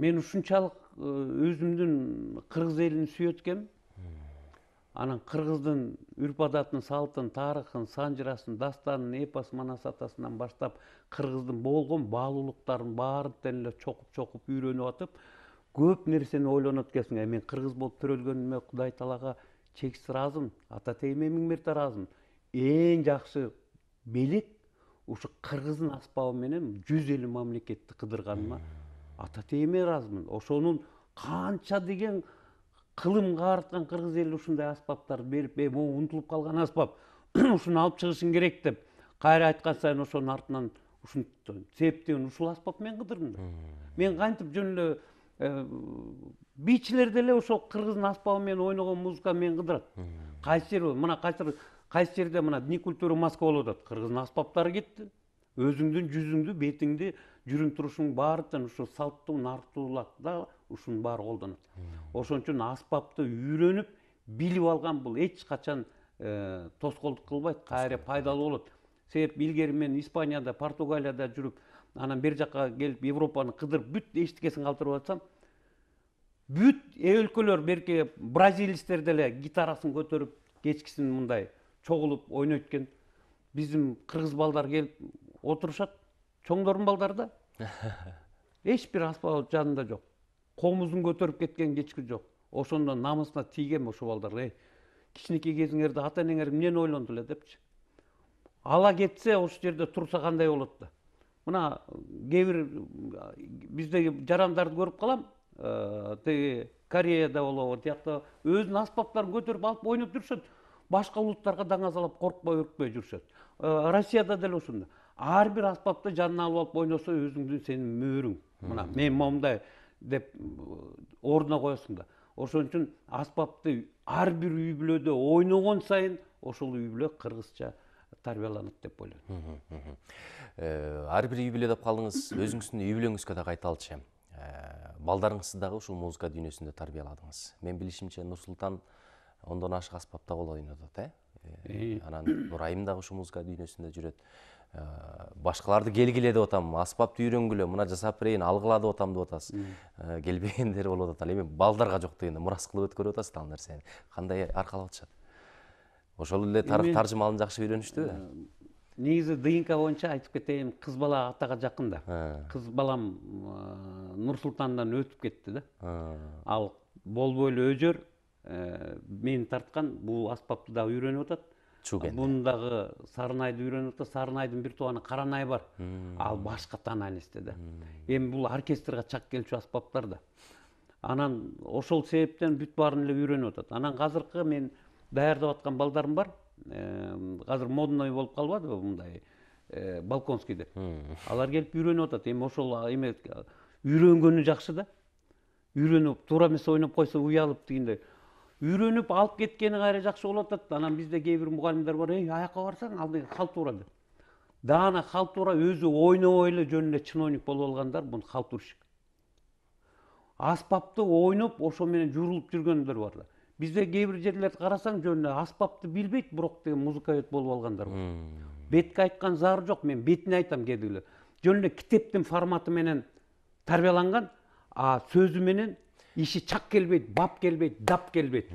мен ушунчалык өзүмдүн кыргыз элин сүйөт экенмин анан кыргыздын үрп адатын салтын тарыхын санжырасын дастанын эпос манас атасынан баштап кыргыздын болгон баалуулуктарын баарын тең эле чокуп чокуп үйрөнүп атып көп нерсени ойлонот экенсиң мен кыргыз болуп төрөлгөнүмө кудай таалага чексиз ыраазымын ата тегиме миң мерте ыраазымын эң жакшы белек ушу кыргыздын аспабы менен жүз элүү мамлекетти кыдырганыма ататейіме ыраазымын ошонун канча деген кылымга каарыткан кыргыз эли ушундай аспаптарды берип э могу унутулуп калган аспап ушуну алып чыгышың керек деп кайра айткан сайын ошонун артынан ушинтип себептигин ушул аспап мен кыдырдым да мен кантип жөн э, эле бийчилер деле ошол кыргыздын аспабы менен ойногон музыка мени кыдырат кайсы жер мына кайсыр кайсы жерде мына дни культуры москва болуп атат кыргыздын аспаптары кетти өзүңдүн жүзүңдү бетиңди жүрүн турушунун баардыгын ушу салттуу нарктуулакда ушунун баары колдонот ошон үчүн аспапты үйрөнүп билип алган бул эч качан э, тоскоолдук кылбайт кайра пайдалуу болот себеп илгери мен испанияда португалияда жүрүп анан бери жака келип европаны кыдырып бүт эчтекесин калтырып атсам бүт өлкөлөр берки бразилецтер деле гитарасын көтөрүп кечкисин мындай чогулуп ойнойт экен биздин кыргыз балдар келип отурушат чоңдордун балдары да бир асфальт жанында жоқ қомызын көтеріп кеткен кечки жоқ ошондо намысына тийген ошо балдар эй кичинекей кезиңерде ата энеңер эмнени ойлонду эле депчи ала кетсе ошол жерде турса кандай болот да мына кээ бир биздеги жарандарды көрүп калам тиги кореяда болобу тиякта өзүнүн аспаптарын көтөрүп алып ойноп жүрүшөт башка улуттарга даңазалап коркпой үркпөй жүрүшөт россияда деле ушундай ар бир аспапты жанына алып алып ойносо өзүңдүн сенин мөөрүң мына мен моундай деп ордуна коесуң да ошон үчүн аспапты ар бир үй бүлөдө ойногон сайын ошол үй бүлө кыргызча тарбияланат деп ойлойм ар бир үй бүлө деп калдыңыз өзүңүздүн үй бүлөңүзгө дагы айталычы балдарыңызды дагы ушул музыка дүйнөсүндө тарбияладыңыз менин билишимче нурсултан ондон ашык аспапта коло ойнодот э анан нурайым дагы ушул музыка дүйнөсүндө жүрөт Э, башкаларды келгіле деп атам аспапты үйрөнгүлө мына жасап берейин алгыла деп атам деп атасыз э, келбегендер болуп атат ал эми балдарга жок дегенде мурас кылып өткөрүп атасыз ал нерсени кандай аркалап атышат ошол эле таржымалын жакшы үйрөнүштүбү э, негизи днк боюнча айтып кетейин кыз бала атага жакын да кыз балам нурсултандан өтүп кетти да ал болбой эле өжөр мени тарткан бул аспапты дагы үйрөнүп атат чуген дагы сарынайды үйрөнүп атат сарынайдын бир қаранай каранай бар ал башка тональностьте да эми бул оркестрга чак келчү аспаптар да анан ошол себептен бүт баарын эле үйрөнүп атат анан қазіргі мен даярдап аткан балдарым бар азыр модный болуп калбадыбы мындай э, балконский деп алар келип үйрөнүп атат эми ошол эме үйрөнгөнү жакшы да үйрөнүп туура эмес ойноп койсо уялып тигиндей үйреніп алып кеткені қайра жақсы болып жатады анан бізде кейбір мұғалімдер бар ей аяққа барсаң ал халтура деп даана халтура өзі ойнап эле жөнінде чиновник болып алғандар мун халтурщик аспапты ойнап ошо менен жүргендер жүргөндөр бар бізде бизде кээ бир жерлерди карасаң аспапты билбейт бирок деген музыковед болуп алгандар бар бетке айткан зары жок мен бетине айтам кээде жөн эле китептин форматы менен тарбияланган а сөзү менен иши чак келбейт бап келбейт дап келбейт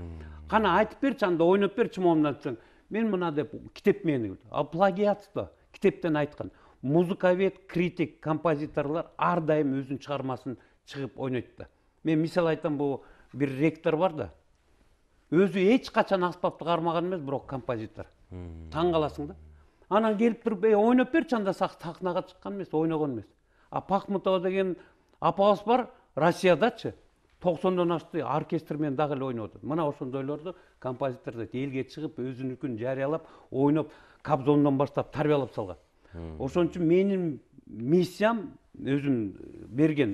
қана айтып берші анда ойнап берші момундан десең мен мына деп китеп мени ал плагиатство китептен айтқан музыковед критик композиторлар ар дайым өзүнүн шығармасын шығып ойнойт да мен мисал айтам бұл бір ректор бар да өзі қачан аспапты қармаған емес бірақ композитор таң каласың да анан келіп туруп эй ойнап берші анда сахнага шыққан емес ойнаған емес а пахмутова деген апабыз бар россиядачы тоқсандан асты оркестрмен дагы ойнап отыр мына ошондойлорду композитор элге чыгып өзүнүкүн жарыялап ойноп кобзондон баштап тарбиялап салган ошон үчүн менин миссиям өзүм берген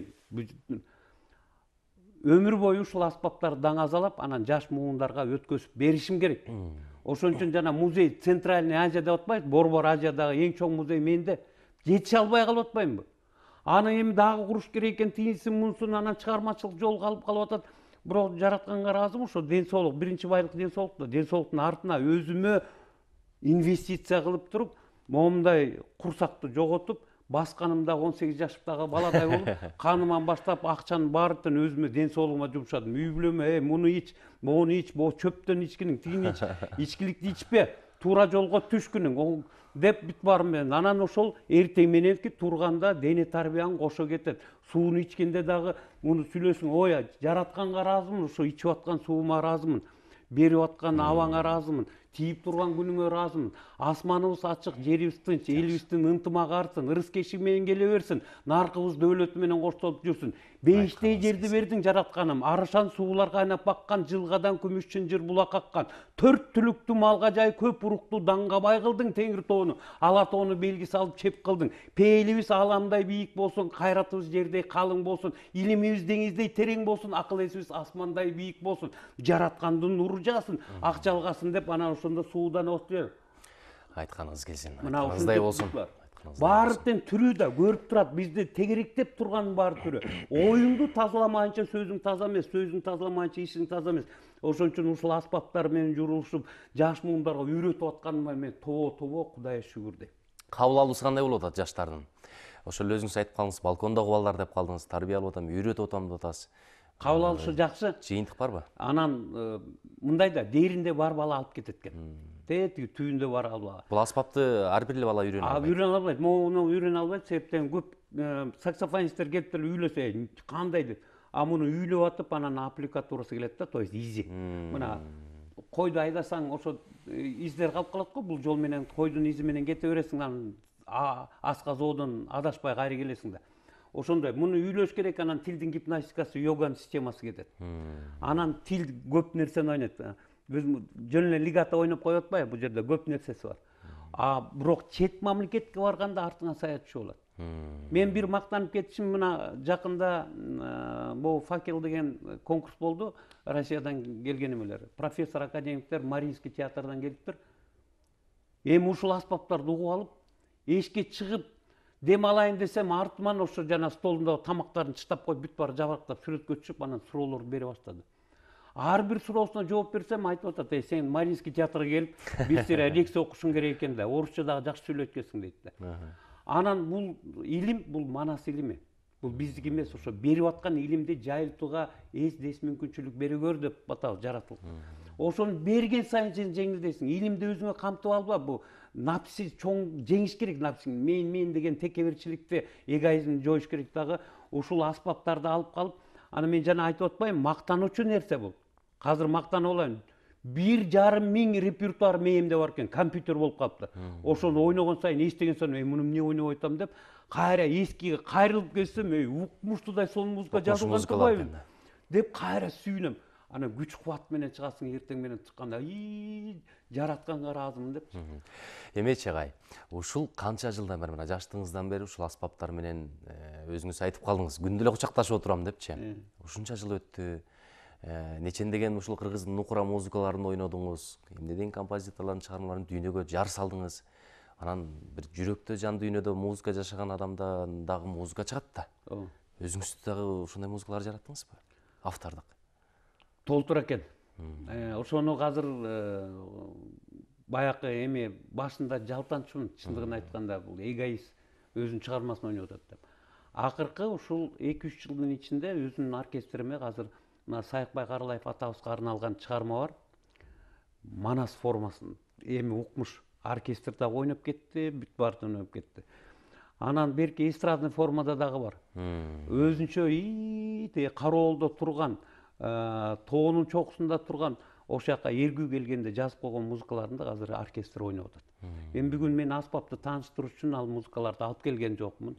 өмүр бою ушул аспаптарды даңазалап анан жаш муундарга өткөзүп беришим керек ошон үчүн жана музей центральный азия деп атпайбызбы борбор азиядагы эң чоң музей менде жетише албай калып атпаймынбы аны эми дагы куруш керек экен тыйынсын мунсун анан чыгармачылык жол калып калып атат бирок жаратканга ыраазымын ошо ден соолук биринчи байлык ден да ден соолуктун артына өзүмө инвестиция кылып туруп момундай курсакты жоготуп басқаным да он сегиз баладай болып қаныман бастап ақшаның өзүмө өзіме денсаулығыма жұмшадым үй бүлөмө эй мұны іч моны іч могу чөптөн ичкінің тиын ич ичкиликти ичпе тура жолго түшкүнүң деп бүт баары менен анан ошол эртең мененки турганда дене тарбияң кошо кетет сууну ичкенде дагы муну сүйлөсүң ой жаратканга ыраазымын ошо ичип аткан суума ыраазымын берип аткан абаңа ыраазымын тийип турган күнүңө ыраазымын асманыбыз ачык жерибиз тынч элибиздин ынтымагы артсын менен келе берсин наркыбыз дөөлөтү менен коштолуп жүрсүн бейиштей жерди бердиң жаратканым арышан суулар кайнап жылғадан жылгадан күмүш жыр булак аккан төрт түлүктү малга жай көп уруктуу даңга бай кылдың теңир тоону ала тоону белги салып чеп кылдың пейилибиз аламдай бийик болсун кайратыбыз жердей калың болсун илимибиз деңиздей терең болсун акыл эсибиз асмандай бийик болсун жараткандын нуру жаасын ак жалгасын деп анан ошондо суудан айтқаныңыз келсін айтқаныңыздай болсын барлық тең түрі да көріп тұрады бізді тегеректеп тұрған бар түрі ойыңды тазаламайынша сөзің таза емес сөзің тазаламайынша ісің таза емес ошон үчүн ушул менен жүрүшүп жаш муундарга үйрөтүп атканыма мен тобо тобо кудайга шүгүр дейм кабыл алуусу кандай болуп атат жаштардын ошол өзүңүз айтып калдыңыз балкондогу балдар деп калдыңыз тарбиялап атам үйрөтүп атам деп атасыз қабыл алушы жақсы жиынтық бар ба анан мындай да дейтінде бар бала алып кетеді екен тетиги түбүндө бар ал бала бул аспапты ар бир эле бала үйрөнө албайт үйрөнө албайт могуну үйрөнө албайт себептен көп саксофонисттер келип деле үйлөсө кандай деп а муну үйлөп атып анан аппликатурасы келет да то есть изи мына койду айдасаң ошо издер калып калат го бул жол менен койдун изи менен кете бересиң анан аска зоодон адашпай кайра келесиң да ошондой муну үйлөш керек анан тилдин гимнастикасы йоганын системасы кетет анан тил көп нерсени ойнойт биз жөн эле лигада ойноп коюп атпайбы бул жерде көп нерсеси бар а бирок чет мамлекетке барганда артыңа саятчы болот мен бир мактанып кетишим мына жакында могу факел деген конкурс болду россиядан келген эмелер профессор академиктер мариинский театрдан келиптир эми ушул аспаптарды угуп алып эшикке чыгып дем алайын десем артыман ошо жана столундагы тамактарын чыштап коюп бүт баары жабыркап сүрөткө түшүп анан суроолорду бере баштады ар бир суроосуна жооп берсем айтып атат эй сен мариинский театрга келип бир сыйра лекция окушуң керек экен да орусча дагы жакшы сүйлөйт экенсиң дейт да анан бул илим бул манас илими бул биздики эмес ошо берип аткан илимди жайылтууга эс мүмкүнчүлүк бере көр деп атабыз жаратылып ошону берген сайын сен жеңилдейсиң илимди өзүңө камтып алба бул нәпсі чоң жеңиш керек нацини мен мен деген текеберчиликти эгоизмди жоюш керек дагы ушул аспаптарды алып калып анан мен жана айтып атпаймынбы мактануучу нерсе бул қазір мактанып алайын бир жарым миң репертуар мээмде бар экен компьютер болуп калыптыр ошону ойногон сайын эстеген сайын эй муну эмне ойноп атам деп кайра эскиге кайрылып келсем эй укмуштуудай сонун музыка жазылган турбайбы деп кайра сүйүнөм ана менен чыгасың эртең ертеңменен менен и жаратканга ыраазымын деп эмечи агай ушул канча жылдан бери мына жаштыгыңыздан бери ушул аспаптар менен э, өзүңүз айтып калдыңыз күндө эле кучакташып отурам депчи э. ушунча жыл өттү э, нечендеген ушул кыргыздын нукура музыкаларын ойнодуңуз эмнеден композиторлордун чыгармаларын дүйнөгө жар салдыңыз анан бир жүрөктө жан дүйнөдө музыка жашаган адамдан дагы музыка чыгат да өзүңүз дагы ушундай музыкалар жараттыңызбы автордук толтура екен ошону э, азыр э, баягы эми башында жалтанчумун чындыгын айтканда бул эгоист өзүнүн чыгармасын ойноп атат деп акыркы ушул эки үч жылдын ичинде өзүмдүн оркестриме азыр мына сайыкбай карылаев атабызга арналган чыгарма бар манас формасын эми укмуш оркестр дагы ойноп кетти бүт баары ойноп кетти анан берки эстрадный формада дагы бар өзүнчө ии тиги кароолдо турган Э, тоонун чокусунда турган ошол жака эргүү келгенде жазып койгон музыкаларымды азыр оркестр ойноп атат эми бүгүн мен аспапты тааныштыруу үчүн ал музыкаларды алып келген жокмун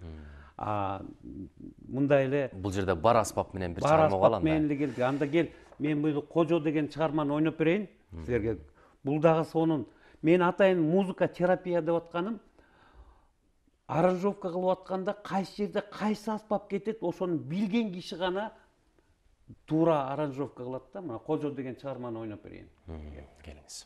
мындай эле бул жерде бар аспап менен бир чыгарма бар аспап менен эле анда кел мен бул кожо деген чыгарманы ойноп берейин силерге бул дагы сонун мен атайын музыка терапия деп атканым аранжировка кылып атканда кайсы жерде кайсы аспап кетет ошону билген киши гана тура аранжировка қылады да мына қожо деген шығарманы ойнап берейін келіңіз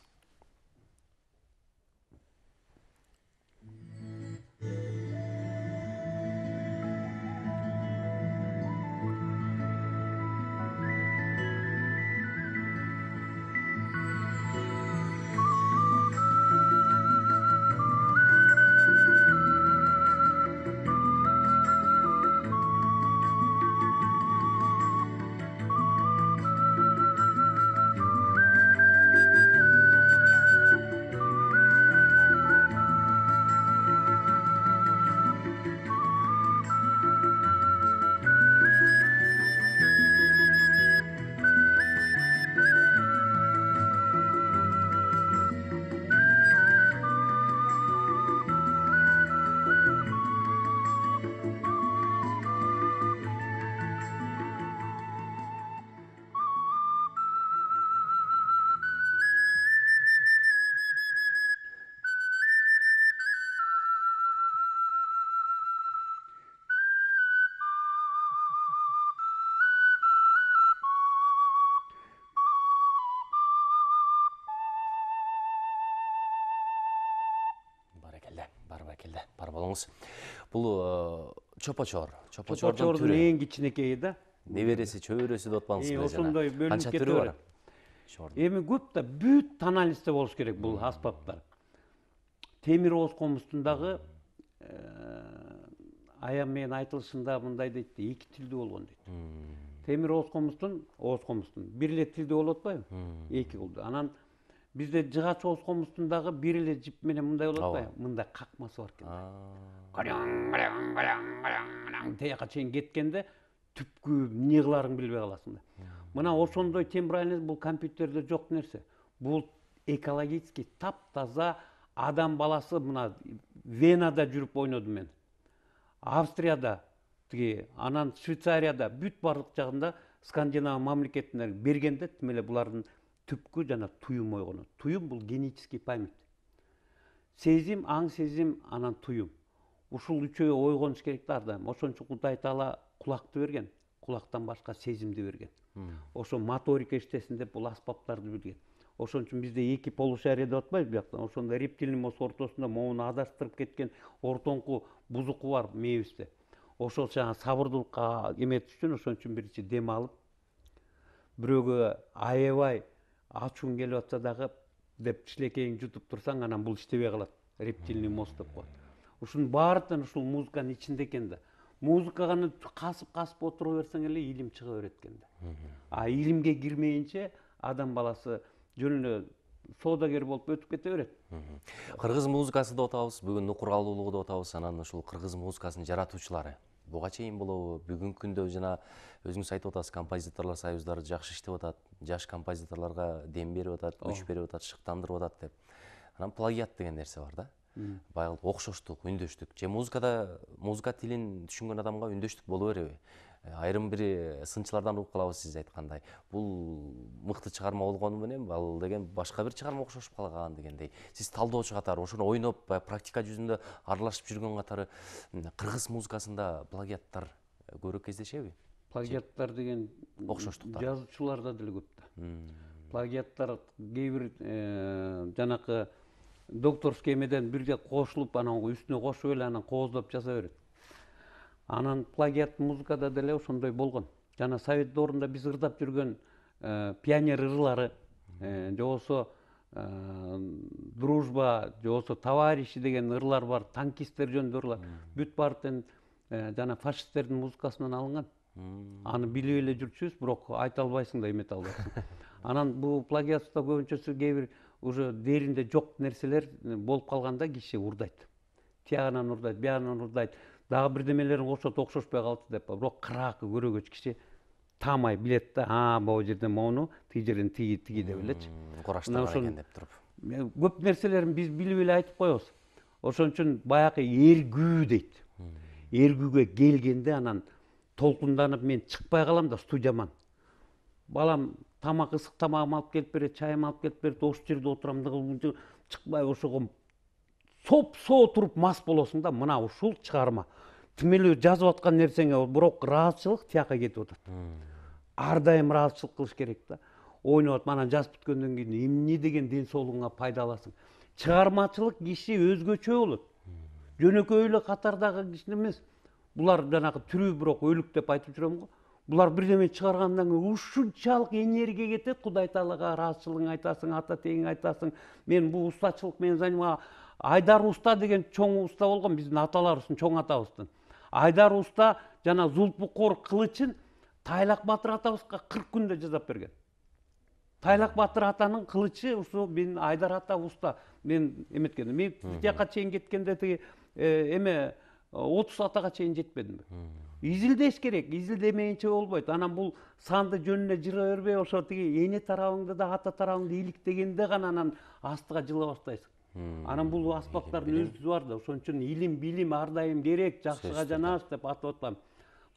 келді бар болыңыз бұл чопочор чор чопо чордун эң кичинекейи да небереси чөбөрөсү деп отпаңыз келе ошондой бөлүнүп бар эми көп да бүт тональностьте болуш керек бұл аспаптар темир ооз комузундагы аян менен айтылышында мындай дейт эки тилдүү болгон дейт темир ооз комузутун ооз комузутун бир эле тилде болуп атпайбы эки кылдуу анан бізде жыға соғыс комусундагы бир эле жип менен мындай болот атпайбы мындай какмасы бар экен тияка чейин кеткенде түпкү эмне кылаарыңды билбей каласың да мына ошондой тембральный бул компьютерде жок нерсе бул экологически таптаза адам баласы мына венада жүрүп ойнодум мен австрияда тиги анан швейцарияда бүт баардык жагында скандинав мамлекетине бергенде тим эле булардын түпкі жана туюм ойгону туюм бул генетический память сезим аң сезим анан туюм ушул үчөө ойгонуш керек да ар дайым ошон үчүн кудай таала кулакты берген кулактан башка сезимди берген ошо моторика иштесин деп бул аспаптарды берген ошон үчүн бизде эки полушария деп атпайбы бияктан ошондо рептилий мос ортосунда моуну адаштырып кеткен ортоңку бузуку бар мээбизде ошол жаңағы сабырдуулукка эметиш үчүн ошон үчүн биринчи дем алып бирөөгө аябай ачуың келип атса дагы деп кичинекейиң жутуп турсаң анан бул иштебей калат рептильный мозг деп коет ушунун баардыгын ушул музыканын ичинде экен да музыка гана касып касып отура берсең эле илим чыга берет экен да а илимге кирмейинче адам баласы жөн эле соодагер болуп өтүп кете берет кыргыз музыкасы деп атабыз бүгүн нукур деп атабыз анан ушул кыргыз музыкасынын жаратуучулары буга чейин болобу бүгүнкү күндө жана өзүңүз айтып атасыз композиторлор союздары жакшы иштеп атат жаш композиторлорго дем берип атат күч берип атат шыктандырып атат деп анан плагиат деген нерсе бар да баягы окшоштук үндөштүк же музыкада музыка тилин түшүнгөн адамга үндөштүк боло береби айрым бир э, сынчылардан угуп калабыз сиз айткандай бул мыкты чыгарма болгону менен ал деген башка бир чыгарма окшошуп калган дегендей сиз талдоочу катары ошону ойноп баягы э, практика жүзүндө аралашып жүргөн катары кыргыз музыкасында плагиаттар э, көбүрөөк кездешеби плагиаттар деген окшоштуктар жазуучуларда деле көп да плагиаттар кээ бир жанакы докторский эмеден бирге кошулуп анан үстүнө кошуп эле анан кооздоп жаза берет анан плагиат музыкада деле ошондой болгон жана совет доорунда биз ырдап жүргөн э, пионер ырлары э, же болбосо э, дружба же болбосо товарищи деген ырлар бар танкисттер жөнүндө ырлар бүт баардын жана фашисттердин музыкасынан алынган аны билип эле жүрчүбүз бирок айта албайсың да эмете албайсың анан бул плагиатта көбүнчөсү кээ бир уже дэринде жок нерселер болуп калганда киши урдайт тиягынан урдайт биягынан урдайт дагы бирдемелерин окшот окшошпой қалды деп бирок кыракы көрөгөч киши таамай билет да а могу жерден могуну тиги жерден тиги тиги деп элечи кураштырган экен деп туруп көп нерселерин биз билип эле айтып коебуз ошон үчүн баягы эргүү дейт эргүүгө келгенде анан толкунданып мен чыкпай калам да студияман балам тамак ысык тамагым алып келип берет чайым алып келип берет ошол жерде отурам чыкпай ошого соп со тұрып мас боласың да мына ушул шығарма тімелеу жазып аткан нерсеңе бирок ыраазычылык тияка кетип атат дайым ыраазычылык кылыш керек да ойноп атып анан жазып бүткөндөн кийин эмне деген ден соолугуңа пайда чыгармачылык киши өзгөчө болот жөнөкөй эле катардагы киши эмес булар жанагы тирүү бирок өлүк деп айтып жүрөм го булар бирдеме чыгаргандан кийин ушунчалык энергия кетет кудай таалага ыраазычылыгыңды айтасың ата тегін айтасың мен устачылык менен занимаюсь айдар уста деген чоң уста болған биздин аталарыбыздын чоң атабыздын айдар уста жана зулпукор кылычын тайлақ батыр атабызга кырк күндө жасап берген тайлақ батыр атанын кылычы ушу мен айдар ата уста мен эметкен мен тияққа чейин кеткенде тиги эме отуз атаға чейин жетпедимби изилдеш керек изилдемейинче болбойт анан бул санды жөнүнө жыра бербей ошо тиги эне тарабыңды да ата тарабыңды иликтегенде гана анан астыга жыла баштайсың анан бул аспаптардын өзү бар да ошон үчүн илим билим ар дайым керек жакшыга жанаш деп атап атпайбы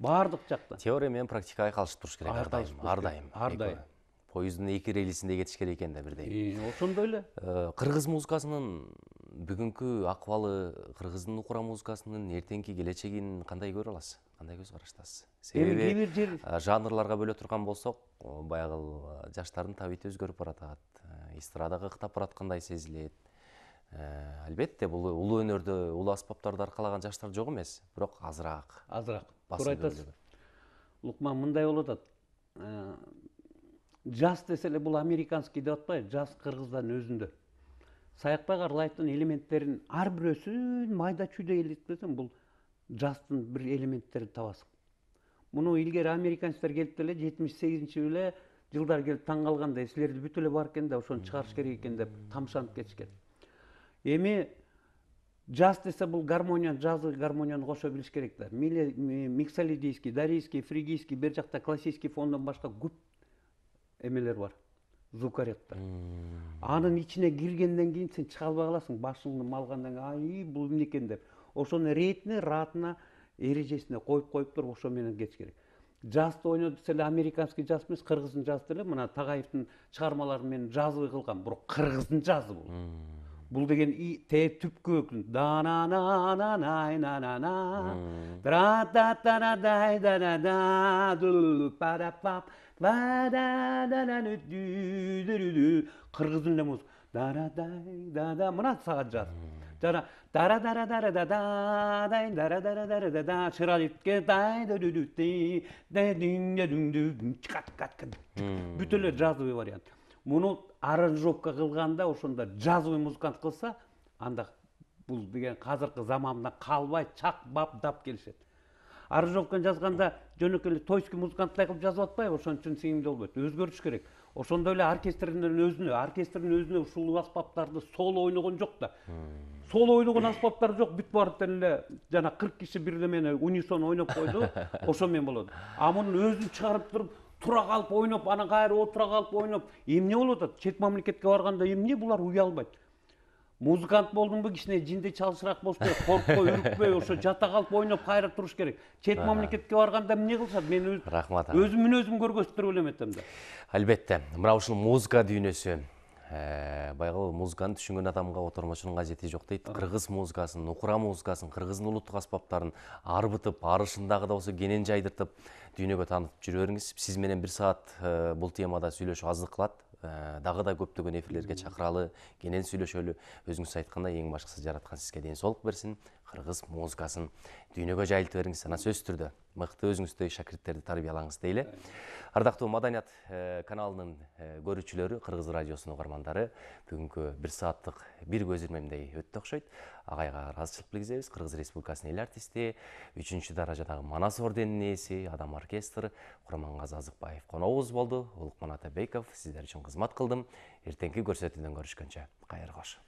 баардык жакта теория менен практика айкалышып туруш керек ар дайым ар дайым ар дайым поездун эки релисинде кетиш керек экен да бирдей э, ошондой эле э, кыргыз музыкасынын бүгүнкү акыбалы кыргыздын укура музыкасынын эртеңки келечегин кандай көрө аласыз кандай көз караштасыз себеби кээ бир жер э, жанрларга бөлө турган болсок баягы жаштардын табити өзгөрүп баратат эстрадага ыктап бараткандай сезилет албетте э, бул улуу өнөрдү улуу аспаптарды аркалаган жаштар жок эмес бирок азыраак азыраак туура айтасыз лукман мындай болуп атат э, жас десе эле бул американский деп атпайбы жас кыргыздардын өзүндө саякбай карлаевдин элементтерин ар бирөөсүн майда чүйдө элестетсең бул жаздын бир элементтерин табасың муну илгери американецтер келип деле жетимиш сегизинчи эле жылдар келип таң калганда силерде бүт эле бар экен да ошону чыгарыш керек экен деп тамшанып кетишкен эми джаз десе бул гармония джазовый гармонияны кошо билиш керек да миксалидийский дарийский фригийский бери жакта классический фондон башка көп эмелер бар звукоряддар анын ичине киргенден кийин сен чыга албай каласың башыңды малгандан кийин ай бул эмне экен деп ошону рейтине ыраатына эрежесине коюп коюп туруп ошо менен кетиш керек джазды ойно десе эле американский джаз эмес кыргыздын джазы деле мына тагаевдин чыгармаларын мен джазовый кылгам бирок кыргыздын джазы бул бұл деген и те түпкі дана да дай да да мына сағат жаз жаңа дара да да дай дара дара дара да да шыралитке вариант аранжировка кылганда ошондо джазовый музыкант кылса анда бул деген азыркы замандан калбай бап дап келишет аранжировканы жазганда жөнөкөй эле тойский музыканттай кылып жазып атпайбы ошон үчүн сиңимдүү болбойт өзгөртүш керек ошондой эле оркестрдин өзүнө оркестрдин өзүнө ушул аспаптарды соло ойногон жок да соло ойногон аспаптар жок бүт барып тең эле жана кырк киши бирдемени унисон ойноп койду ошо менен болот а мунун өзүн чыгарып туруп тұра қалып ойнап ана қайыр отыра қалып ойнап емне болып жатады шет мемлекетке барғанда емне бұлар ұялмайды музыкант болдың ба кішкене жиндей шалшырақ болуш керек қорықпай үрікпей ошо жата қалып ойнап қайрап тұруш керек шет мемлекетке барғанда эмне кылышат мен өз, рахмат өзүмүн өзім көргөзүп туруп элем айтамын да албетте мына ушул музыка дүйнөсү Э, баягы музыканы түшүнгөн адамга котормочунун кажети жок дейт кыргыз музыкасын укура музыкасын кыргыздын улуттук аспаптарын арбытып арышын дагы да болсо кенен жайдыртып дүйнөгө таанытып жүрө бериңиз сиз менен бир саат э, бул темада сүйлөшүү аздык кылат э, дагы да көптөгөн эфирлерге чакыралы кенен сүйлөшөлү өзүңүз айткандай эң башкысы жараткан сизге ден соолук берсин қырғыз музыкасын дүйнөгө жайылтып бериңиз анан сөзсүз түрдө мыкты өзүңүздөй шакирттерди тарбиялаңыз дейли ардактуу маданият э, каналынын э, көрүүчүлөрү кыргыз радиосунун угармандары бүгүнкү бир сааттык бир көз ирмемдей өттү окшойт агайга ыраазычылык билгизебиз кыргыз республикасынын эл артисти үчүнчү даражадагы манас орденинин ээси адам оркестр курмангазы азыкбаев коногубуз болду улукман атабеков сиздер үчүн кызмат кылдым эртеңки көрсөтүүдөн көрүшкөнчө кайыр кош